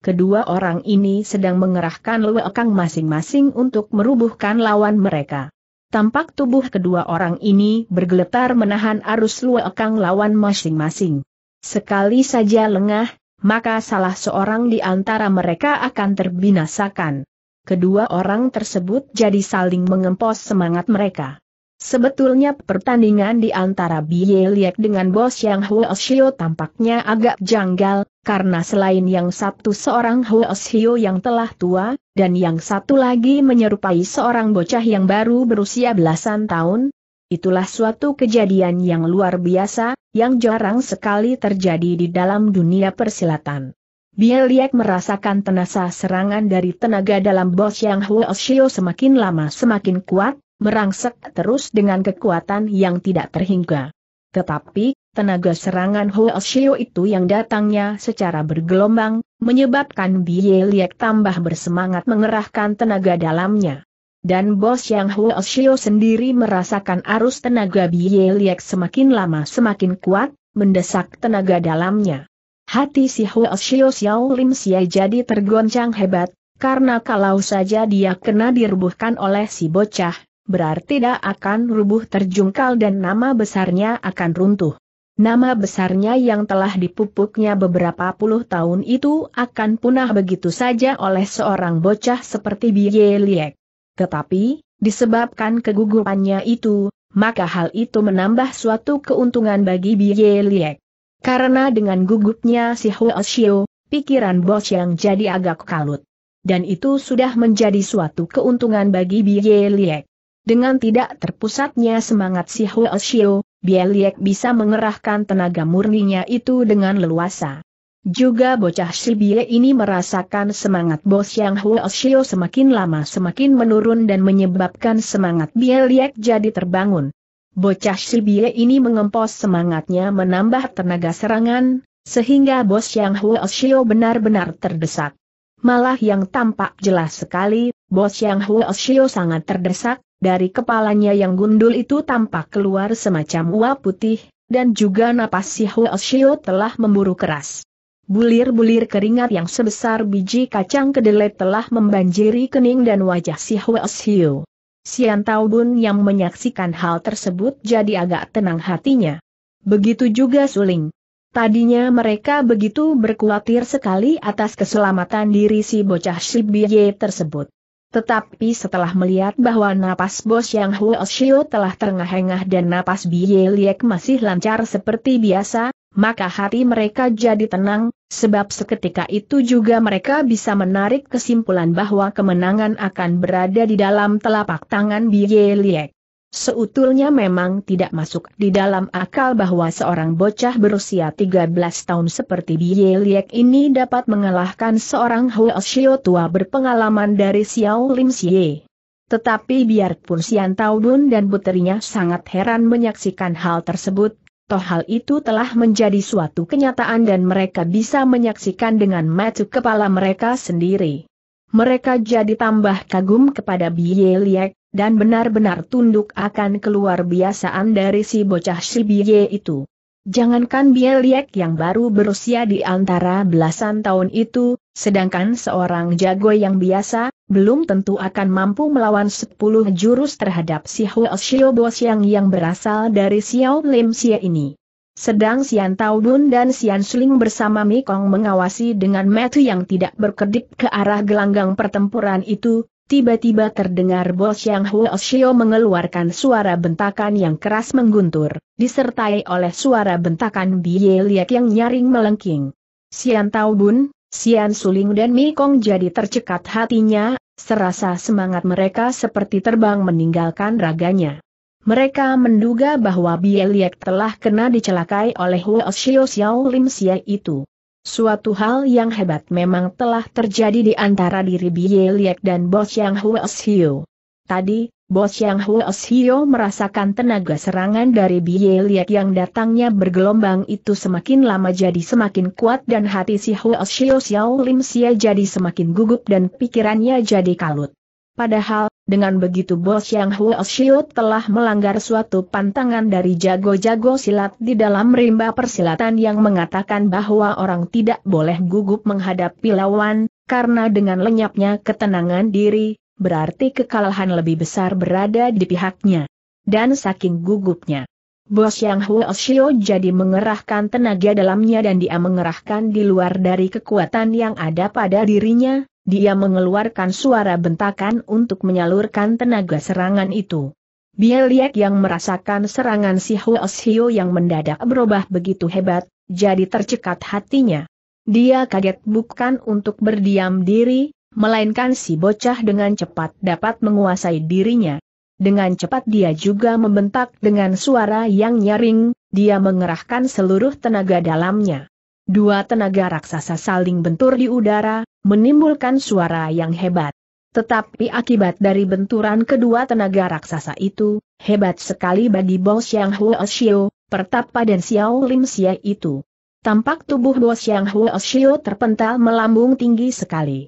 Kedua orang ini sedang mengerahkan lewekang masing-masing untuk merubuhkan lawan mereka. Tampak tubuh kedua orang ini bergeletar menahan arus luekang lawan masing-masing. Sekali saja lengah, maka salah seorang di antara mereka akan terbinasakan kedua orang tersebut jadi saling mengempos semangat mereka. Sebetulnya pertandingan di antara Bie Liek dengan bos yang Huo Shio tampaknya agak janggal, karena selain yang satu seorang Huo Shio yang telah tua, dan yang satu lagi menyerupai seorang bocah yang baru berusia belasan tahun, itulah suatu kejadian yang luar biasa, yang jarang sekali terjadi di dalam dunia persilatan. Bieliek merasakan tenasa serangan dari tenaga dalam bos yang Huo Xiao semakin lama semakin kuat, merangsek terus dengan kekuatan yang tidak terhingga. Tetapi, tenaga serangan Huo Xiao itu yang datangnya secara bergelombang, menyebabkan Bieliek tambah bersemangat mengerahkan tenaga dalamnya. Dan bos yang Huo Xiao sendiri merasakan arus tenaga Bieliek semakin lama semakin kuat, mendesak tenaga dalamnya. Hati si Hua Xiao Xiao Lim Xie jadi tergoncang hebat, karena kalau saja dia kena dirubuhkan oleh si bocah, berarti dia akan rubuh terjungkal dan nama besarnya akan runtuh. Nama besarnya yang telah dipupuknya beberapa puluh tahun itu akan punah begitu saja oleh seorang bocah seperti Ye Liek. Tetapi, disebabkan kegugupannya itu, maka hal itu menambah suatu keuntungan bagi Ye Liek. Karena dengan gugupnya si Huo Xiu, pikiran bos yang jadi agak kalut. Dan itu sudah menjadi suatu keuntungan bagi Bie Liek. Dengan tidak terpusatnya semangat si Huo Xiu, Bie Liek bisa mengerahkan tenaga murninya itu dengan leluasa. Juga bocah si Bie ini merasakan semangat bos yang Huo Xiu semakin lama semakin menurun dan menyebabkan semangat Bie Liek jadi terbangun. Bocah Shibie ini mengempos semangatnya menambah tenaga serangan, sehingga bos yang Huo Xiao benar-benar terdesak. Malah yang tampak jelas sekali, bos yang Huo Xiao sangat terdesak, dari kepalanya yang gundul itu tampak keluar semacam uap putih, dan juga napas si Huo Xiao telah memburu keras. Bulir-bulir keringat yang sebesar biji kacang kedelai telah membanjiri kening dan wajah si Huo Xiao. Sian Taubun yang menyaksikan hal tersebut jadi agak tenang hatinya. Begitu juga Suling. Tadinya mereka begitu berkhawatir sekali atas keselamatan diri si bocah si Bie tersebut. Tetapi setelah melihat bahwa napas bos yang Huo Shio telah terengah-engah dan napas Biye Liek masih lancar seperti biasa, maka hati mereka jadi tenang, sebab seketika itu juga mereka bisa menarik kesimpulan bahwa kemenangan akan berada di dalam telapak tangan Biye Liek. Seutulnya memang tidak masuk di dalam akal bahwa seorang bocah berusia 13 tahun seperti Biye Liek ini dapat mengalahkan seorang Huo Shio tua berpengalaman dari Xiao Lim Xie. Tetapi biarpun Sian Taubun dan puterinya sangat heran menyaksikan hal tersebut, toh hal itu telah menjadi suatu kenyataan dan mereka bisa menyaksikan dengan mata kepala mereka sendiri. Mereka jadi tambah kagum kepada Biye Liek, dan benar-benar tunduk akan keluar biasaan dari si bocah si Biye itu. Jangankan Bieliek yang baru berusia di antara belasan tahun itu, sedangkan seorang jago yang biasa, belum tentu akan mampu melawan 10 jurus terhadap si Huo Xiao Bo Xiang yang berasal dari Xiao Lim Xie ini. Sedang Xian Taobun dan Xian Suling bersama Kong mengawasi dengan metu yang tidak berkedip ke arah gelanggang pertempuran itu, tiba-tiba terdengar Bos Yang Huo Xiao mengeluarkan suara bentakan yang keras mengguntur, disertai oleh suara bentakan Biye Liak yang nyaring melengking. Xian Taobun. Sian Suling dan Kong jadi tercekat hatinya, serasa semangat mereka seperti terbang meninggalkan raganya. Mereka menduga bahwa Bieliek telah kena dicelakai oleh Huo Xiao Xiao Lim Xia itu. Suatu hal yang hebat memang telah terjadi di antara diri Bieliek dan Bos Yang Huo Xiao. Tadi, Bos Yang Huos Hio merasakan tenaga serangan dari Bie Liek yang datangnya bergelombang itu semakin lama jadi semakin kuat dan hati si Huo Hio Xiao Lim Sia jadi semakin gugup dan pikirannya jadi kalut. Padahal, dengan begitu Bos Yang Huos Hio telah melanggar suatu pantangan dari jago-jago silat di dalam rimba persilatan yang mengatakan bahwa orang tidak boleh gugup menghadapi lawan, karena dengan lenyapnya ketenangan diri, berarti kekalahan lebih besar berada di pihaknya. Dan saking gugupnya, Bos Yang Huo Shio jadi mengerahkan tenaga dalamnya dan dia mengerahkan di luar dari kekuatan yang ada pada dirinya, dia mengeluarkan suara bentakan untuk menyalurkan tenaga serangan itu. Bieliek yang merasakan serangan si Huo Shio yang mendadak berubah begitu hebat, jadi tercekat hatinya. Dia kaget bukan untuk berdiam diri, melainkan si bocah dengan cepat dapat menguasai dirinya. Dengan cepat dia juga membentak dengan suara yang nyaring, dia mengerahkan seluruh tenaga dalamnya. Dua tenaga raksasa saling bentur di udara, menimbulkan suara yang hebat. Tetapi akibat dari benturan kedua tenaga raksasa itu, hebat sekali bagi Bos Yang Huo Xiu, Pertapa dan Xiao Lim Xia itu. Tampak tubuh Bo Yang Huo Xiu terpental melambung tinggi sekali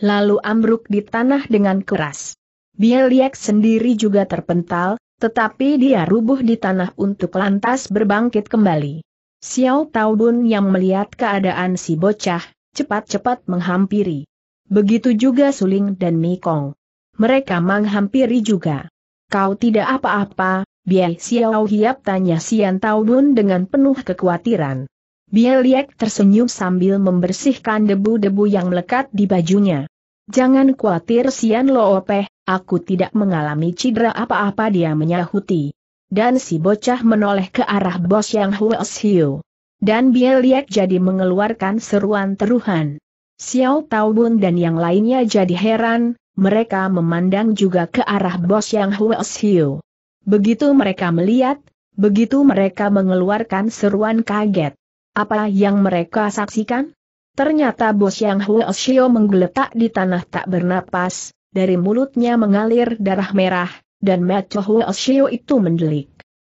lalu ambruk di tanah dengan keras. Bieliek sendiri juga terpental, tetapi dia rubuh di tanah untuk lantas berbangkit kembali. Xiao Taubun yang melihat keadaan si bocah, cepat-cepat menghampiri. Begitu juga Suling dan Mekong. Mereka menghampiri juga. Kau tidak apa-apa, Biai Xiao Hiap tanya Sian Taubun dengan penuh kekhawatiran. Bieliek tersenyum sambil membersihkan debu-debu yang melekat di bajunya. Jangan khawatir Sian Loopeh, aku tidak mengalami cedera apa-apa dia menyahuti. Dan si bocah menoleh ke arah bos yang Huas Hiu. Dan Bieliek jadi mengeluarkan seruan teruhan. Xiao Taobun dan yang lainnya jadi heran, mereka memandang juga ke arah bos yang Huas Hiu. Begitu mereka melihat, begitu mereka mengeluarkan seruan kaget. Apa yang mereka saksikan? Ternyata bos yang Huoshio menggeletak di tanah tak bernapas, dari mulutnya mengalir darah merah, dan Huo Huoshio itu mendelik.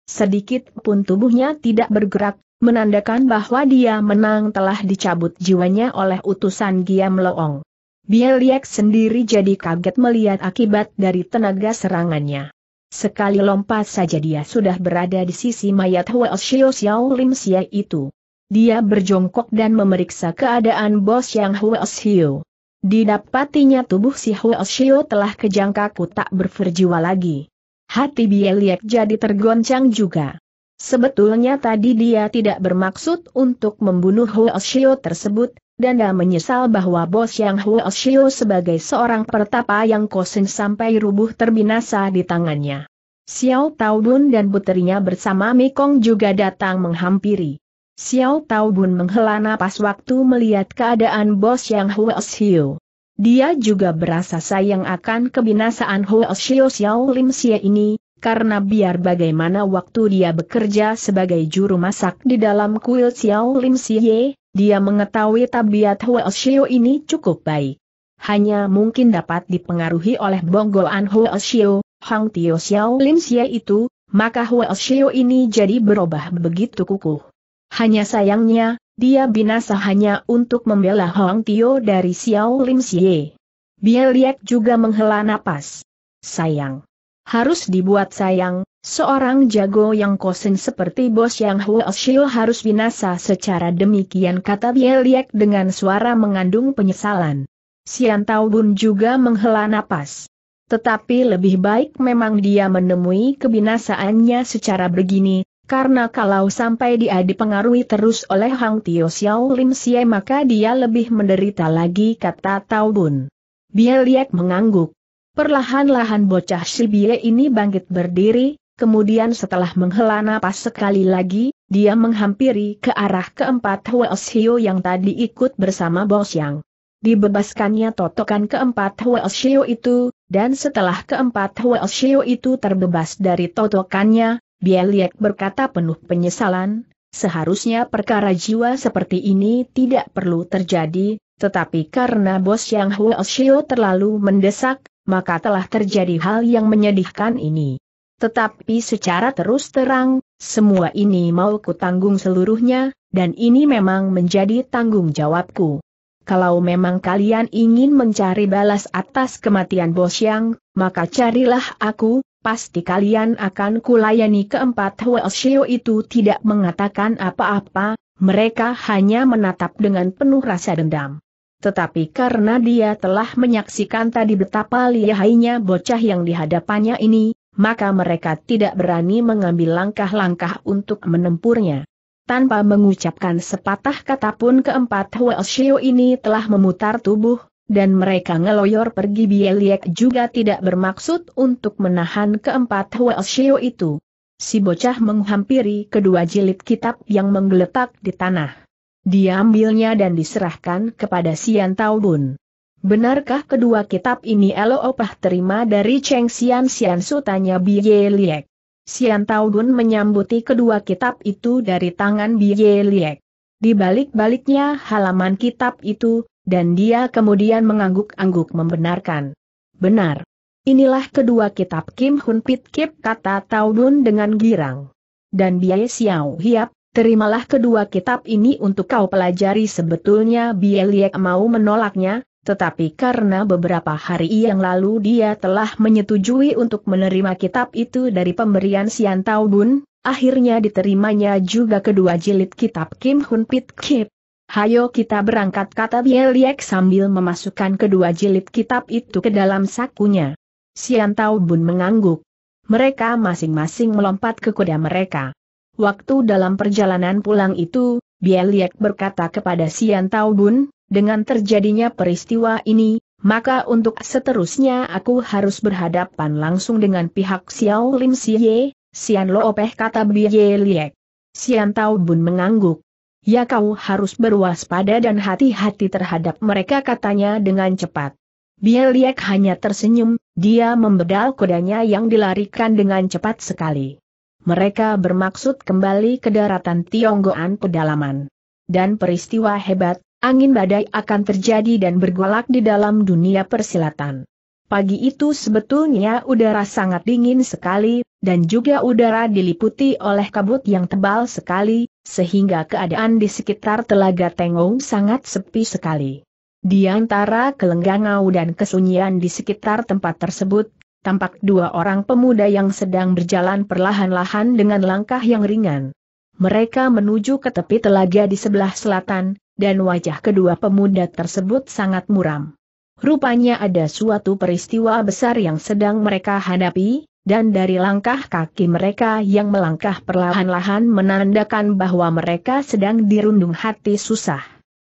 Sedikit pun tubuhnya tidak bergerak, menandakan bahwa dia menang telah dicabut jiwanya oleh utusan Giam Loong. Bieliek sendiri jadi kaget melihat akibat dari tenaga serangannya. Sekali lompat saja dia sudah berada di sisi mayat Huoshio Xiao Lim Xia itu. Dia berjongkok dan memeriksa keadaan bos yang Huo Xiu. Didapatinya tubuh si Huo Xiu telah kejang kaku tak berferjiwa lagi. Hati Bieliek jadi tergoncang juga. Sebetulnya tadi dia tidak bermaksud untuk membunuh Huo Xiu tersebut, dan dia menyesal bahwa bos yang Huo Xiu sebagai seorang pertapa yang kosong sampai rubuh terbinasa di tangannya. Xiao Taobun dan puterinya bersama Mekong juga datang menghampiri. Xiao Tao menghela napas waktu melihat keadaan bos yang Huos Hiu. Dia juga berasa sayang akan kebinasaan Huos Hiu Xiao Lim Xie ini, karena biar bagaimana waktu dia bekerja sebagai juru masak di dalam kuil Xiao Lim Xie, dia mengetahui tabiat Huos Hiu ini cukup baik. Hanya mungkin dapat dipengaruhi oleh bonggolan Huos Hiu, Hang Tio Xiao Lim Xie itu, maka Huo Xiu ini jadi berubah begitu kukuh. Hanya sayangnya, dia binasa hanya untuk membela Hong Tio dari Xiao Lim Xie. Bieliek juga menghela napas. Sayang. Harus dibuat sayang, seorang jago yang kosen seperti bos yang Huo Shil harus binasa secara demikian kata Bieliek dengan suara mengandung penyesalan. Sian Tao Bun juga menghela napas. Tetapi lebih baik memang dia menemui kebinasaannya secara begini, karena kalau sampai dia dipengaruhi terus oleh Hang Tio Xiao Lim Xie maka dia lebih menderita lagi kata Tao Bun. Bieliek mengangguk. Perlahan-lahan bocah si Bie ini bangkit berdiri, kemudian setelah menghela napas sekali lagi, dia menghampiri ke arah keempat Huelsio yang tadi ikut bersama Bos Yang. Dibebaskannya totokan keempat Huelsio itu, dan setelah keempat Huelsio itu terbebas dari totokannya, Bieliek berkata penuh penyesalan, seharusnya perkara jiwa seperti ini tidak perlu terjadi, tetapi karena bos yang Huo Xiu terlalu mendesak, maka telah terjadi hal yang menyedihkan ini. Tetapi secara terus terang, semua ini mau kutanggung seluruhnya, dan ini memang menjadi tanggung jawabku. Kalau memang kalian ingin mencari balas atas kematian Bos Yang, maka carilah aku, pasti kalian akan kulayani keempat Huoshio itu tidak mengatakan apa-apa, mereka hanya menatap dengan penuh rasa dendam. Tetapi karena dia telah menyaksikan tadi betapa lihainya bocah yang dihadapannya ini, maka mereka tidak berani mengambil langkah-langkah untuk menempurnya. Tanpa mengucapkan sepatah kata pun keempat Huoshio ini telah memutar tubuh, dan mereka ngeloyor pergi Bieliek juga tidak bermaksud untuk menahan keempat Huelshio itu. Si bocah menghampiri kedua jilid kitab yang menggeletak di tanah. Diambilnya dan diserahkan kepada Sian Taubun. Benarkah kedua kitab ini Elo Opah terima dari Cheng Sian Sian Su tanya Bieliek. Sian Taubun menyambuti kedua kitab itu dari tangan Bieliek. Di balik-baliknya halaman kitab itu, dan dia kemudian mengangguk-angguk membenarkan. Benar. Inilah kedua kitab Kim Hun Pit Kip kata Taudun dengan girang. Dan Biai Xiao Hiap, terimalah kedua kitab ini untuk kau pelajari sebetulnya Biai Liek mau menolaknya, tetapi karena beberapa hari yang lalu dia telah menyetujui untuk menerima kitab itu dari pemberian Sian Dun, akhirnya diterimanya juga kedua jilid kitab Kim Hun Pit Kip. Hayo kita berangkat kata Bieliek sambil memasukkan kedua jilid kitab itu ke dalam sakunya. Sian Taubun Bun mengangguk. Mereka masing-masing melompat ke kuda mereka. Waktu dalam perjalanan pulang itu, Bieliek berkata kepada Sian Taubun, Bun, dengan terjadinya peristiwa ini, maka untuk seterusnya aku harus berhadapan langsung dengan pihak Xiao Lim Siye, Sian Loopeh kata Bieliek. Sian Taubun Bun mengangguk. Ya kau harus berwaspada dan hati-hati terhadap mereka katanya dengan cepat. Bieliek hanya tersenyum, dia membedal kudanya yang dilarikan dengan cepat sekali. Mereka bermaksud kembali ke daratan Tionggoan pedalaman. Dan peristiwa hebat, angin badai akan terjadi dan bergolak di dalam dunia persilatan. Pagi itu sebetulnya udara sangat dingin sekali, dan juga udara diliputi oleh kabut yang tebal sekali, sehingga keadaan di sekitar Telaga Tengong sangat sepi sekali. Di antara kelenggangau dan kesunyian di sekitar tempat tersebut, tampak dua orang pemuda yang sedang berjalan perlahan-lahan dengan langkah yang ringan. Mereka menuju ke tepi telaga di sebelah selatan, dan wajah kedua pemuda tersebut sangat muram. Rupanya ada suatu peristiwa besar yang sedang mereka hadapi, dan dari langkah kaki mereka yang melangkah perlahan-lahan menandakan bahwa mereka sedang dirundung hati susah.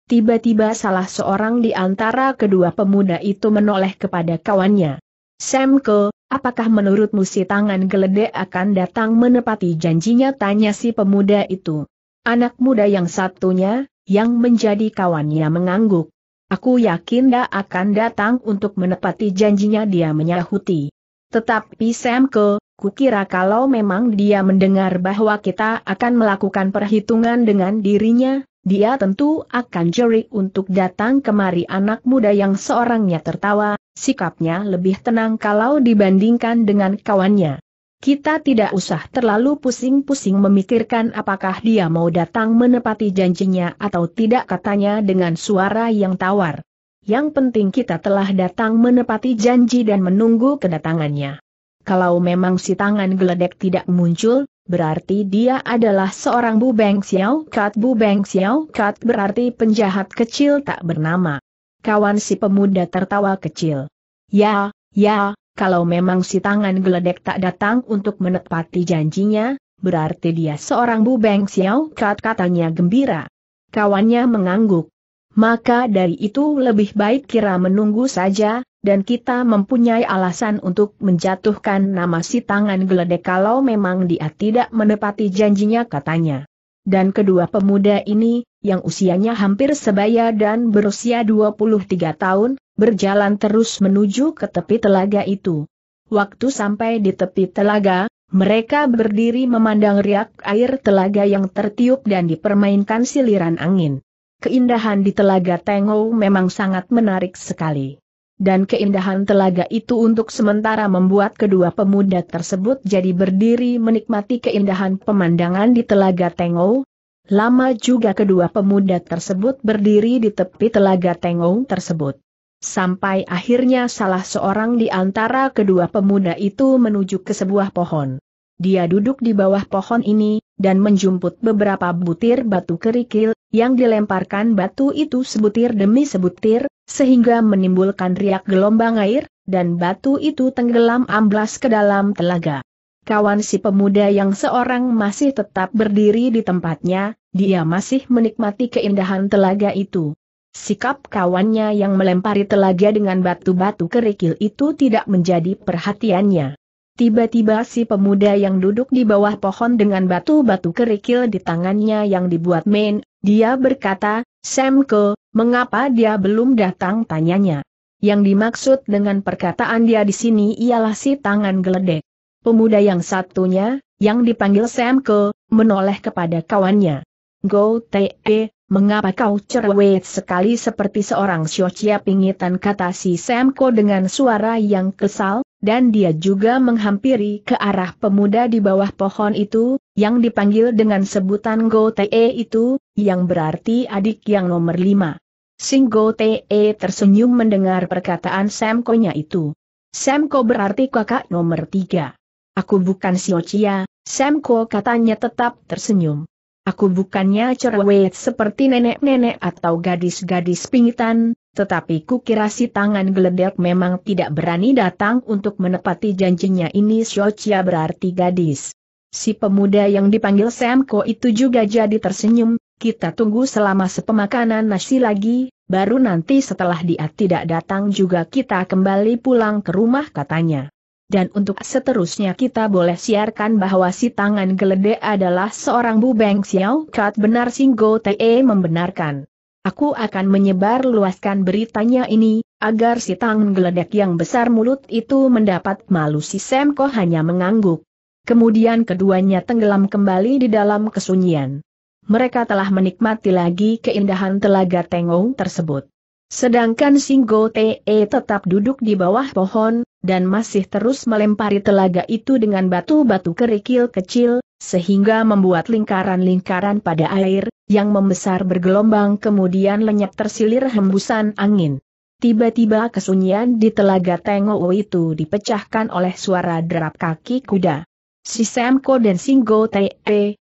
Tiba-tiba salah seorang di antara kedua pemuda itu menoleh kepada kawannya. Semko, apakah menurutmu si tangan geledek akan datang menepati janjinya tanya si pemuda itu. Anak muda yang satunya, yang menjadi kawannya mengangguk. Aku yakin dia akan datang untuk menepati janjinya dia menyahuti. Tetapi Ke, kukira kalau memang dia mendengar bahwa kita akan melakukan perhitungan dengan dirinya, dia tentu akan jeri untuk datang kemari anak muda yang seorangnya tertawa, sikapnya lebih tenang kalau dibandingkan dengan kawannya. Kita tidak usah terlalu pusing-pusing memikirkan apakah dia mau datang menepati janjinya atau tidak katanya dengan suara yang tawar. Yang penting kita telah datang menepati janji dan menunggu kedatangannya. Kalau memang si tangan geledek tidak muncul, berarti dia adalah seorang bu Beng xiao kat beng xiao kat berarti penjahat kecil tak bernama. Kawan si pemuda tertawa kecil. Ya, ya, kalau memang si tangan geledek tak datang untuk menepati janjinya, berarti dia seorang bu beng xiao kat katanya gembira. Kawannya mengangguk maka dari itu lebih baik kira menunggu saja, dan kita mempunyai alasan untuk menjatuhkan nama si tangan geledek kalau memang dia tidak menepati janjinya katanya. Dan kedua pemuda ini, yang usianya hampir sebaya dan berusia 23 tahun, berjalan terus menuju ke tepi telaga itu. Waktu sampai di tepi telaga, mereka berdiri memandang riak air telaga yang tertiup dan dipermainkan siliran angin keindahan di Telaga Tengou memang sangat menarik sekali. Dan keindahan telaga itu untuk sementara membuat kedua pemuda tersebut jadi berdiri menikmati keindahan pemandangan di Telaga Tengou. Lama juga kedua pemuda tersebut berdiri di tepi Telaga Tengou tersebut. Sampai akhirnya salah seorang di antara kedua pemuda itu menuju ke sebuah pohon. Dia duduk di bawah pohon ini, dan menjumput beberapa butir batu kerikil, yang dilemparkan batu itu sebutir demi sebutir, sehingga menimbulkan riak gelombang air, dan batu itu tenggelam amblas ke dalam telaga. Kawan si pemuda yang seorang masih tetap berdiri di tempatnya, dia masih menikmati keindahan telaga itu. Sikap kawannya yang melempari telaga dengan batu-batu kerikil itu tidak menjadi perhatiannya. Tiba-tiba si pemuda yang duduk di bawah pohon dengan batu-batu kerikil di tangannya yang dibuat main, dia berkata, Semko, mengapa dia belum datang tanyanya. Yang dimaksud dengan perkataan dia di sini ialah si tangan geledek. Pemuda yang satunya, yang dipanggil Semko, menoleh kepada kawannya. Go Te, mengapa kau cerewet sekali seperti seorang siocia pingitan kata si Semko dengan suara yang kesal? dan dia juga menghampiri ke arah pemuda di bawah pohon itu, yang dipanggil dengan sebutan Go Te itu, yang berarti adik yang nomor lima. Sing Go Te tersenyum mendengar perkataan nya itu. Semko berarti kakak nomor tiga. Aku bukan Siocia, Semko katanya tetap tersenyum. Aku bukannya cerewet seperti nenek-nenek atau gadis-gadis pingitan, tetapi kukira si tangan geledek memang tidak berani datang untuk menepati janjinya ini Shochia berarti gadis. Si pemuda yang dipanggil Semko itu juga jadi tersenyum, kita tunggu selama sepemakanan nasi lagi, baru nanti setelah dia tidak datang juga kita kembali pulang ke rumah katanya. Dan untuk seterusnya kita boleh siarkan bahwa si tangan geledek adalah seorang bubeng Xiao Kat benar Singgo Te membenarkan. Aku akan menyebar luaskan beritanya ini, agar si tangan geledek yang besar mulut itu mendapat malu si Semko hanya mengangguk. Kemudian keduanya tenggelam kembali di dalam kesunyian. Mereka telah menikmati lagi keindahan telaga Tengong tersebut. Sedangkan Singgo Te e tetap duduk di bawah pohon, dan masih terus melempari telaga itu dengan batu-batu kerikil kecil, sehingga membuat lingkaran-lingkaran pada air, yang membesar bergelombang kemudian lenyap tersilir hembusan angin. Tiba-tiba kesunyian di telaga Tengowo itu dipecahkan oleh suara derap kaki kuda. Si Semko dan Singgo Te,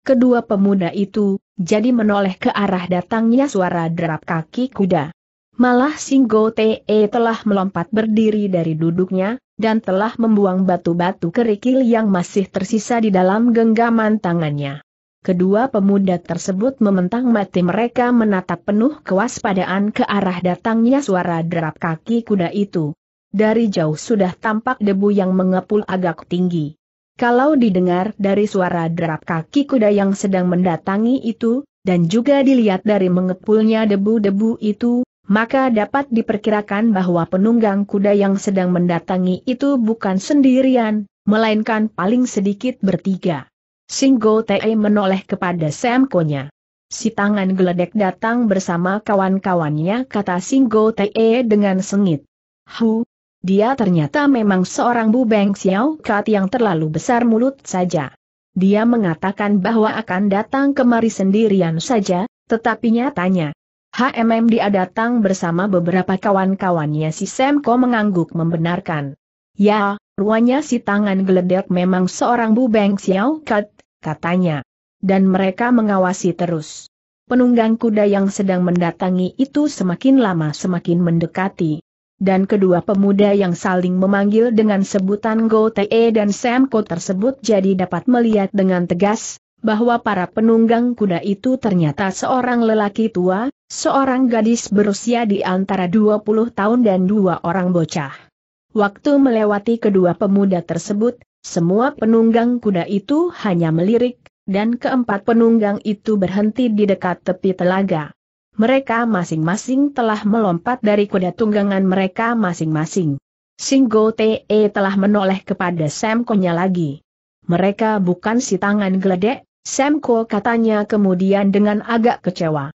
kedua pemuda itu, jadi menoleh ke arah datangnya suara derap kaki kuda. Malah Singgo Te telah melompat berdiri dari duduknya, dan telah membuang batu-batu kerikil yang masih tersisa di dalam genggaman tangannya. Kedua pemuda tersebut mementang mati mereka menatap penuh kewaspadaan ke arah datangnya suara derap kaki kuda itu. Dari jauh sudah tampak debu yang mengepul agak tinggi. Kalau didengar dari suara derap kaki kuda yang sedang mendatangi itu, dan juga dilihat dari mengepulnya debu-debu itu, maka dapat diperkirakan bahwa penunggang kuda yang sedang mendatangi itu bukan sendirian, melainkan paling sedikit bertiga. Singgo Te menoleh kepada Semkonya. Si tangan geledek datang bersama kawan-kawannya kata Singgo Te dengan sengit. Hu, dia ternyata memang seorang Beng Xiao Kat yang terlalu besar mulut saja. Dia mengatakan bahwa akan datang kemari sendirian saja, tetapi nyatanya. HMM dia datang bersama beberapa kawan-kawannya si Semko mengangguk membenarkan. Ya, ruanya si tangan geledek memang seorang Beng Xiao Kat katanya. Dan mereka mengawasi terus. Penunggang kuda yang sedang mendatangi itu semakin lama semakin mendekati. Dan kedua pemuda yang saling memanggil dengan sebutan Go Te dan Semko tersebut jadi dapat melihat dengan tegas, bahwa para penunggang kuda itu ternyata seorang lelaki tua, seorang gadis berusia di antara 20 tahun dan dua orang bocah. Waktu melewati kedua pemuda tersebut, semua penunggang kuda itu hanya melirik, dan keempat penunggang itu berhenti di dekat tepi telaga. Mereka masing-masing telah melompat dari kuda tunggangan mereka masing-masing. Singgo Te telah menoleh kepada nya lagi. Mereka bukan si tangan geledek, Semko katanya kemudian dengan agak kecewa.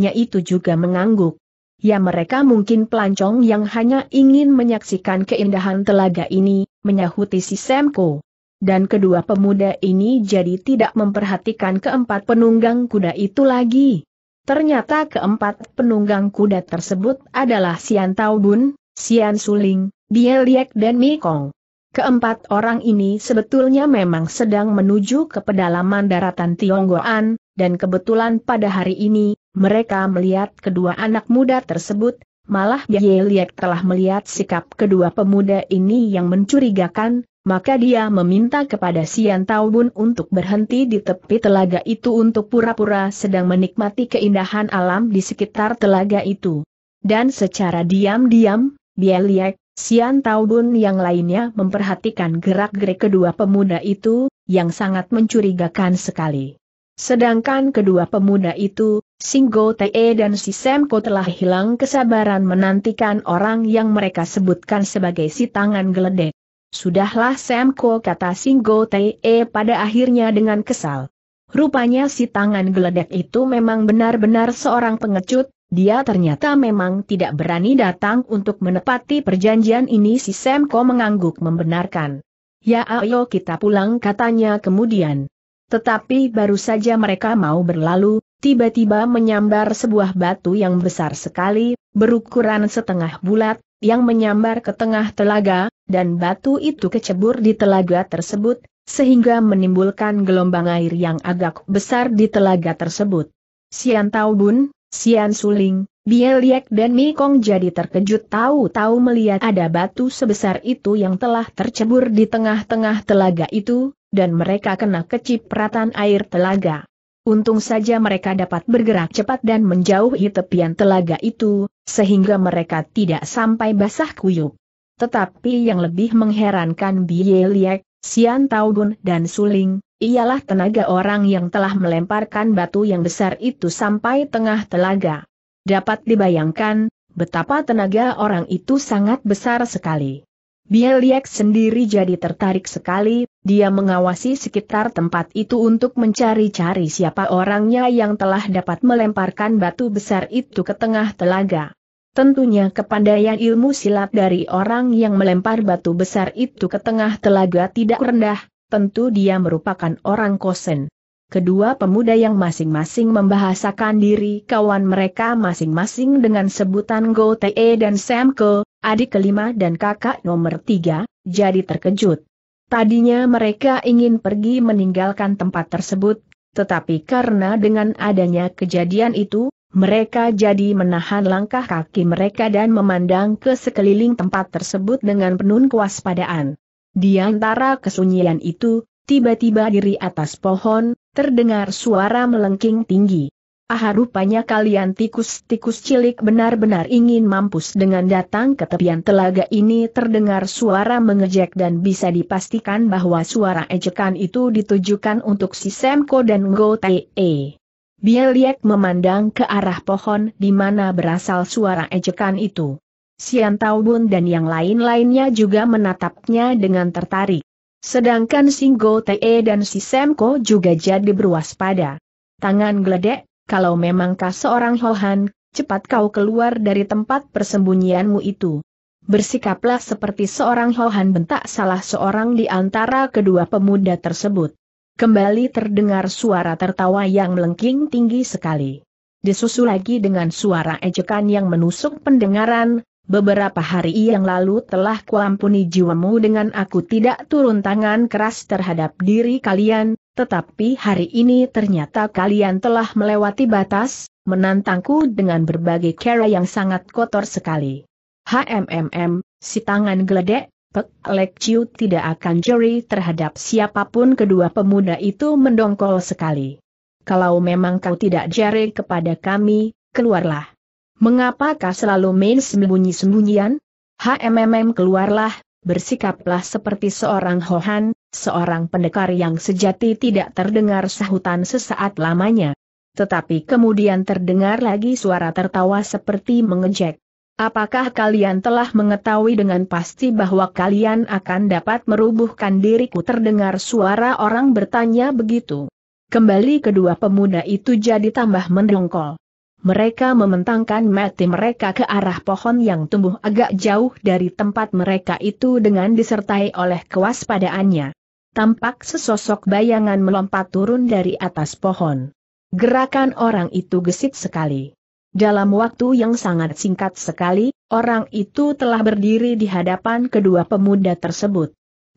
nya itu juga mengangguk. Ya mereka mungkin pelancong yang hanya ingin menyaksikan keindahan telaga ini, menyahuti si Semko. Dan kedua pemuda ini jadi tidak memperhatikan keempat penunggang kuda itu lagi. Ternyata keempat penunggang kuda tersebut adalah Sian Taubun, Sian Suling, Bieliek dan Mekong. Keempat orang ini sebetulnya memang sedang menuju ke pedalaman daratan Tionggoan, dan kebetulan pada hari ini, mereka melihat kedua anak muda tersebut, malah Liek telah melihat sikap kedua pemuda ini yang mencurigakan, maka dia meminta kepada Sian Taubun untuk berhenti di tepi telaga itu untuk pura-pura sedang menikmati keindahan alam di sekitar telaga itu. Dan secara diam-diam, Bieliek, Sian Taubun yang lainnya memperhatikan gerak-gerik kedua pemuda itu, yang sangat mencurigakan sekali. Sedangkan kedua pemuda itu, Singgo Te dan si Semko telah hilang kesabaran menantikan orang yang mereka sebutkan sebagai si tangan geledek. Sudahlah Semko kata Singgo Te pada akhirnya dengan kesal. Rupanya si tangan geledek itu memang benar-benar seorang pengecut, dia ternyata memang tidak berani datang untuk menepati perjanjian ini si Semko mengangguk membenarkan. Ya ayo kita pulang katanya kemudian. Tetapi baru saja mereka mau berlalu, tiba-tiba menyambar sebuah batu yang besar sekali, berukuran setengah bulat, yang menyambar ke tengah telaga, dan batu itu kecebur di telaga tersebut, sehingga menimbulkan gelombang air yang agak besar di telaga tersebut. Sian Taubun, Sian Suling, Bieliek, dan Mikong jadi terkejut tahu-tahu melihat ada batu sebesar itu yang telah tercebur di tengah-tengah telaga itu, dan mereka kena kecipratan air telaga. Untung saja mereka dapat bergerak cepat dan menjauhi tepian telaga itu, sehingga mereka tidak sampai basah kuyup. Tetapi yang lebih mengherankan Bie Liek, Sian Taudun dan Suling, ialah tenaga orang yang telah melemparkan batu yang besar itu sampai tengah telaga. Dapat dibayangkan, betapa tenaga orang itu sangat besar sekali. Bie Liek sendiri jadi tertarik sekali, dia mengawasi sekitar tempat itu untuk mencari-cari siapa orangnya yang telah dapat melemparkan batu besar itu ke tengah telaga. Tentunya kepandaian ilmu silat dari orang yang melempar batu besar itu ke tengah telaga tidak rendah, tentu dia merupakan orang kosen. Kedua pemuda yang masing-masing membahasakan diri kawan mereka masing-masing dengan sebutan Go Te dan Sam Ke, adik kelima dan kakak nomor tiga, jadi terkejut. Tadinya mereka ingin pergi meninggalkan tempat tersebut, tetapi karena dengan adanya kejadian itu, mereka jadi menahan langkah kaki mereka dan memandang ke sekeliling tempat tersebut dengan penuh kewaspadaan. Di antara kesunyian itu, tiba-tiba diri atas pohon, terdengar suara melengking tinggi. Ah rupanya kalian tikus-tikus cilik benar-benar ingin mampus dengan datang ke tepian telaga ini terdengar suara mengejek dan bisa dipastikan bahwa suara ejekan itu ditujukan untuk si Semko dan Go Tae. Bieliek memandang ke arah pohon di mana berasal suara ejekan itu. Sian Taubun dan yang lain-lainnya juga menatapnya dengan tertarik. Sedangkan Singo Te dan si Semko juga jadi berwaspada. Tangan geledek, kalau memang kau seorang Hohan, cepat kau keluar dari tempat persembunyianmu itu. Bersikaplah seperti seorang Hohan bentak salah seorang di antara kedua pemuda tersebut. Kembali terdengar suara tertawa yang melengking tinggi sekali. Disusul lagi dengan suara ejekan yang menusuk pendengaran, beberapa hari yang lalu telah kuampuni jiwamu dengan aku tidak turun tangan keras terhadap diri kalian, tetapi hari ini ternyata kalian telah melewati batas, menantangku dengan berbagai cara yang sangat kotor sekali. HMMM, si tangan geledek, Pek Lek Chiu tidak akan juri terhadap siapapun kedua pemuda itu mendongkol sekali. Kalau memang kau tidak jari kepada kami, keluarlah. Mengapakah selalu main sembunyi-sembunyian? HMMM keluarlah, bersikaplah seperti seorang Hohan, seorang pendekar yang sejati tidak terdengar sahutan sesaat lamanya. Tetapi kemudian terdengar lagi suara tertawa seperti mengejek. Apakah kalian telah mengetahui dengan pasti bahwa kalian akan dapat merubuhkan diriku terdengar suara orang bertanya begitu. Kembali kedua pemuda itu jadi tambah mendongkol mereka mementangkan mati mereka ke arah pohon yang tumbuh agak jauh dari tempat mereka itu dengan disertai oleh kewaspadaannya. Tampak sesosok bayangan melompat turun dari atas pohon. Gerakan orang itu gesit sekali. Dalam waktu yang sangat singkat sekali, orang itu telah berdiri di hadapan kedua pemuda tersebut.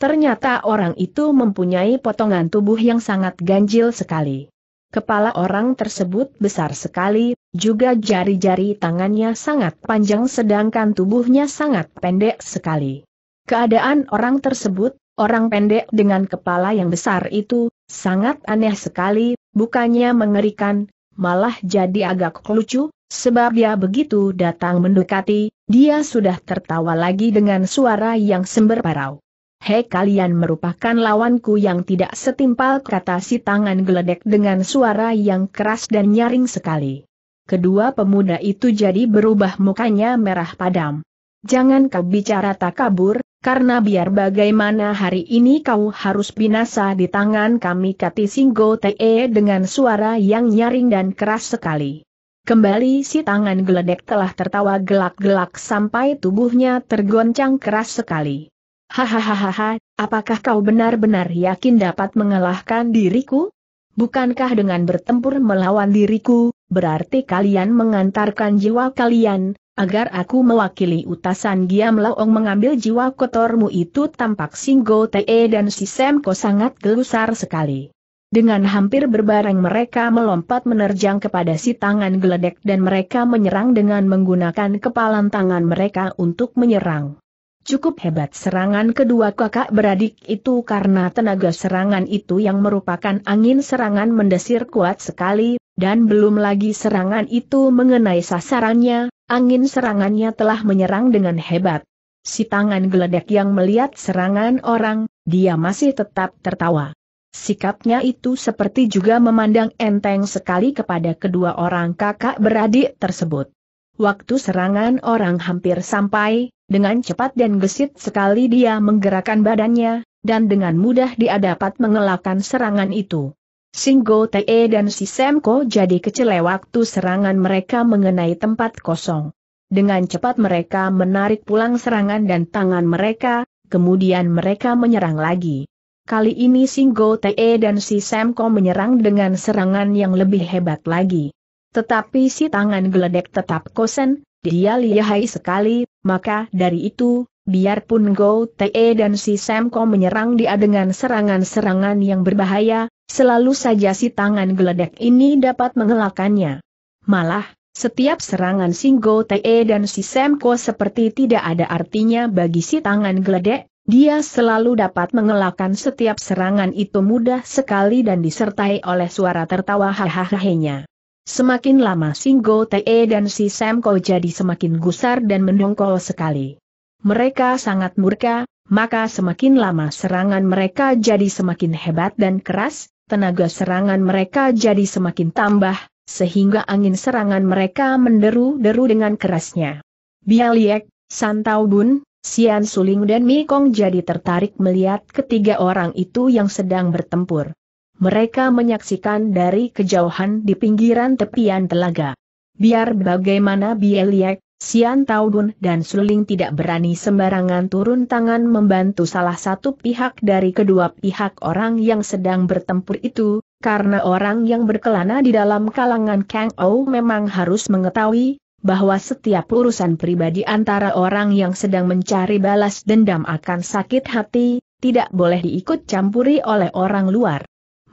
Ternyata orang itu mempunyai potongan tubuh yang sangat ganjil sekali. Kepala orang tersebut besar sekali, juga jari-jari tangannya sangat panjang sedangkan tubuhnya sangat pendek sekali. Keadaan orang tersebut, orang pendek dengan kepala yang besar itu, sangat aneh sekali, bukannya mengerikan, malah jadi agak lucu, sebab dia begitu datang mendekati, dia sudah tertawa lagi dengan suara yang semberparau. Hei kalian merupakan lawanku yang tidak setimpal kata si tangan geledek dengan suara yang keras dan nyaring sekali. Kedua pemuda itu jadi berubah mukanya merah padam. Jangan kau bicara tak kabur, karena biar bagaimana hari ini kau harus binasa di tangan kami kati Singgo Te dengan suara yang nyaring dan keras sekali. Kembali si tangan geledek telah tertawa gelak-gelak sampai tubuhnya tergoncang keras sekali. Hahaha, apakah kau benar-benar yakin dapat mengalahkan diriku? Bukankah dengan bertempur melawan diriku, berarti kalian mengantarkan jiwa kalian, agar aku mewakili utasan Giam Laong mengambil jiwa kotormu itu tampak Singgo Te dan si Semko sangat gelusar sekali. Dengan hampir berbareng mereka melompat menerjang kepada si tangan geledek dan mereka menyerang dengan menggunakan kepalan tangan mereka untuk menyerang. Cukup hebat serangan kedua kakak beradik itu karena tenaga serangan itu yang merupakan angin serangan mendesir kuat sekali, dan belum lagi serangan itu mengenai sasarannya, angin serangannya telah menyerang dengan hebat. Si tangan geledek yang melihat serangan orang, dia masih tetap tertawa. Sikapnya itu seperti juga memandang enteng sekali kepada kedua orang kakak beradik tersebut. Waktu serangan orang hampir sampai, dengan cepat dan gesit sekali dia menggerakkan badannya, dan dengan mudah dia dapat mengelakkan serangan itu. Singgo Te dan si Semko jadi kecele waktu serangan mereka mengenai tempat kosong. Dengan cepat mereka menarik pulang serangan dan tangan mereka, kemudian mereka menyerang lagi. Kali ini Singgo Te dan si Semko menyerang dengan serangan yang lebih hebat lagi. Tetapi si tangan geledek tetap kosen, dia lihai sekali, maka dari itu, biarpun Go Te dan si Semko menyerang dia dengan serangan-serangan yang berbahaya, selalu saja si tangan geledek ini dapat mengelakannya. Malah, setiap serangan si Go Te dan si Semko seperti tidak ada artinya bagi si tangan geledek, dia selalu dapat mengelakkan setiap serangan itu mudah sekali dan disertai oleh suara tertawa hahaha-nya. Semakin lama Singgo Te dan si Semko jadi semakin gusar dan mendongkol sekali. Mereka sangat murka, maka semakin lama serangan mereka jadi semakin hebat dan keras, tenaga serangan mereka jadi semakin tambah, sehingga angin serangan mereka menderu-deru dengan kerasnya. Bialiek, Santau Bun, Sian Suling dan Kong jadi tertarik melihat ketiga orang itu yang sedang bertempur mereka menyaksikan dari kejauhan di pinggiran tepian telaga. Biar bagaimana Bieliek, Sian Taudun dan Suling tidak berani sembarangan turun tangan membantu salah satu pihak dari kedua pihak orang yang sedang bertempur itu, karena orang yang berkelana di dalam kalangan Kang Ou memang harus mengetahui bahwa setiap urusan pribadi antara orang yang sedang mencari balas dendam akan sakit hati, tidak boleh diikut campuri oleh orang luar.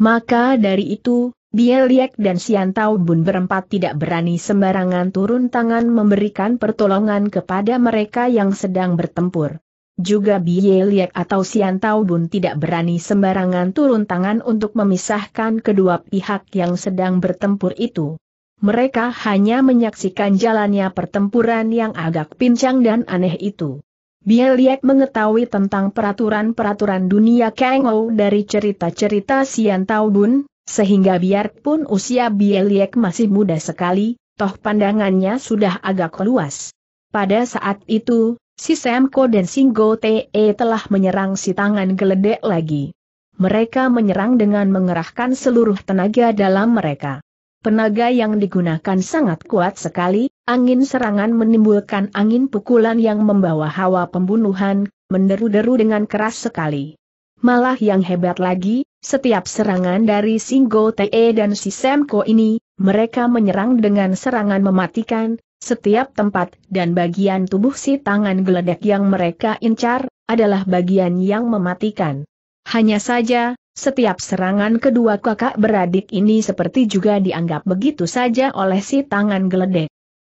Maka dari itu, Bieliek dan Siantau Bun berempat tidak berani sembarangan turun tangan memberikan pertolongan kepada mereka yang sedang bertempur. Juga Bieliek atau Siantau Bun tidak berani sembarangan turun tangan untuk memisahkan kedua pihak yang sedang bertempur itu. Mereka hanya menyaksikan jalannya pertempuran yang agak pincang dan aneh itu. Bieliek mengetahui tentang peraturan-peraturan dunia Kang dari cerita-cerita Sian Tao sehingga biarpun usia Bieliek masih muda sekali, toh pandangannya sudah agak luas. Pada saat itu, si Semko dan Singo Te telah menyerang si tangan geledek lagi. Mereka menyerang dengan mengerahkan seluruh tenaga dalam mereka. Penaga yang digunakan sangat kuat sekali, Angin serangan menimbulkan angin pukulan yang membawa hawa pembunuhan, menderu-deru dengan keras sekali. Malah yang hebat lagi, setiap serangan dari Singo Te dan Si Semko ini, mereka menyerang dengan serangan mematikan, setiap tempat dan bagian tubuh si tangan geledek yang mereka incar, adalah bagian yang mematikan. Hanya saja, setiap serangan kedua kakak beradik ini seperti juga dianggap begitu saja oleh si tangan geledek.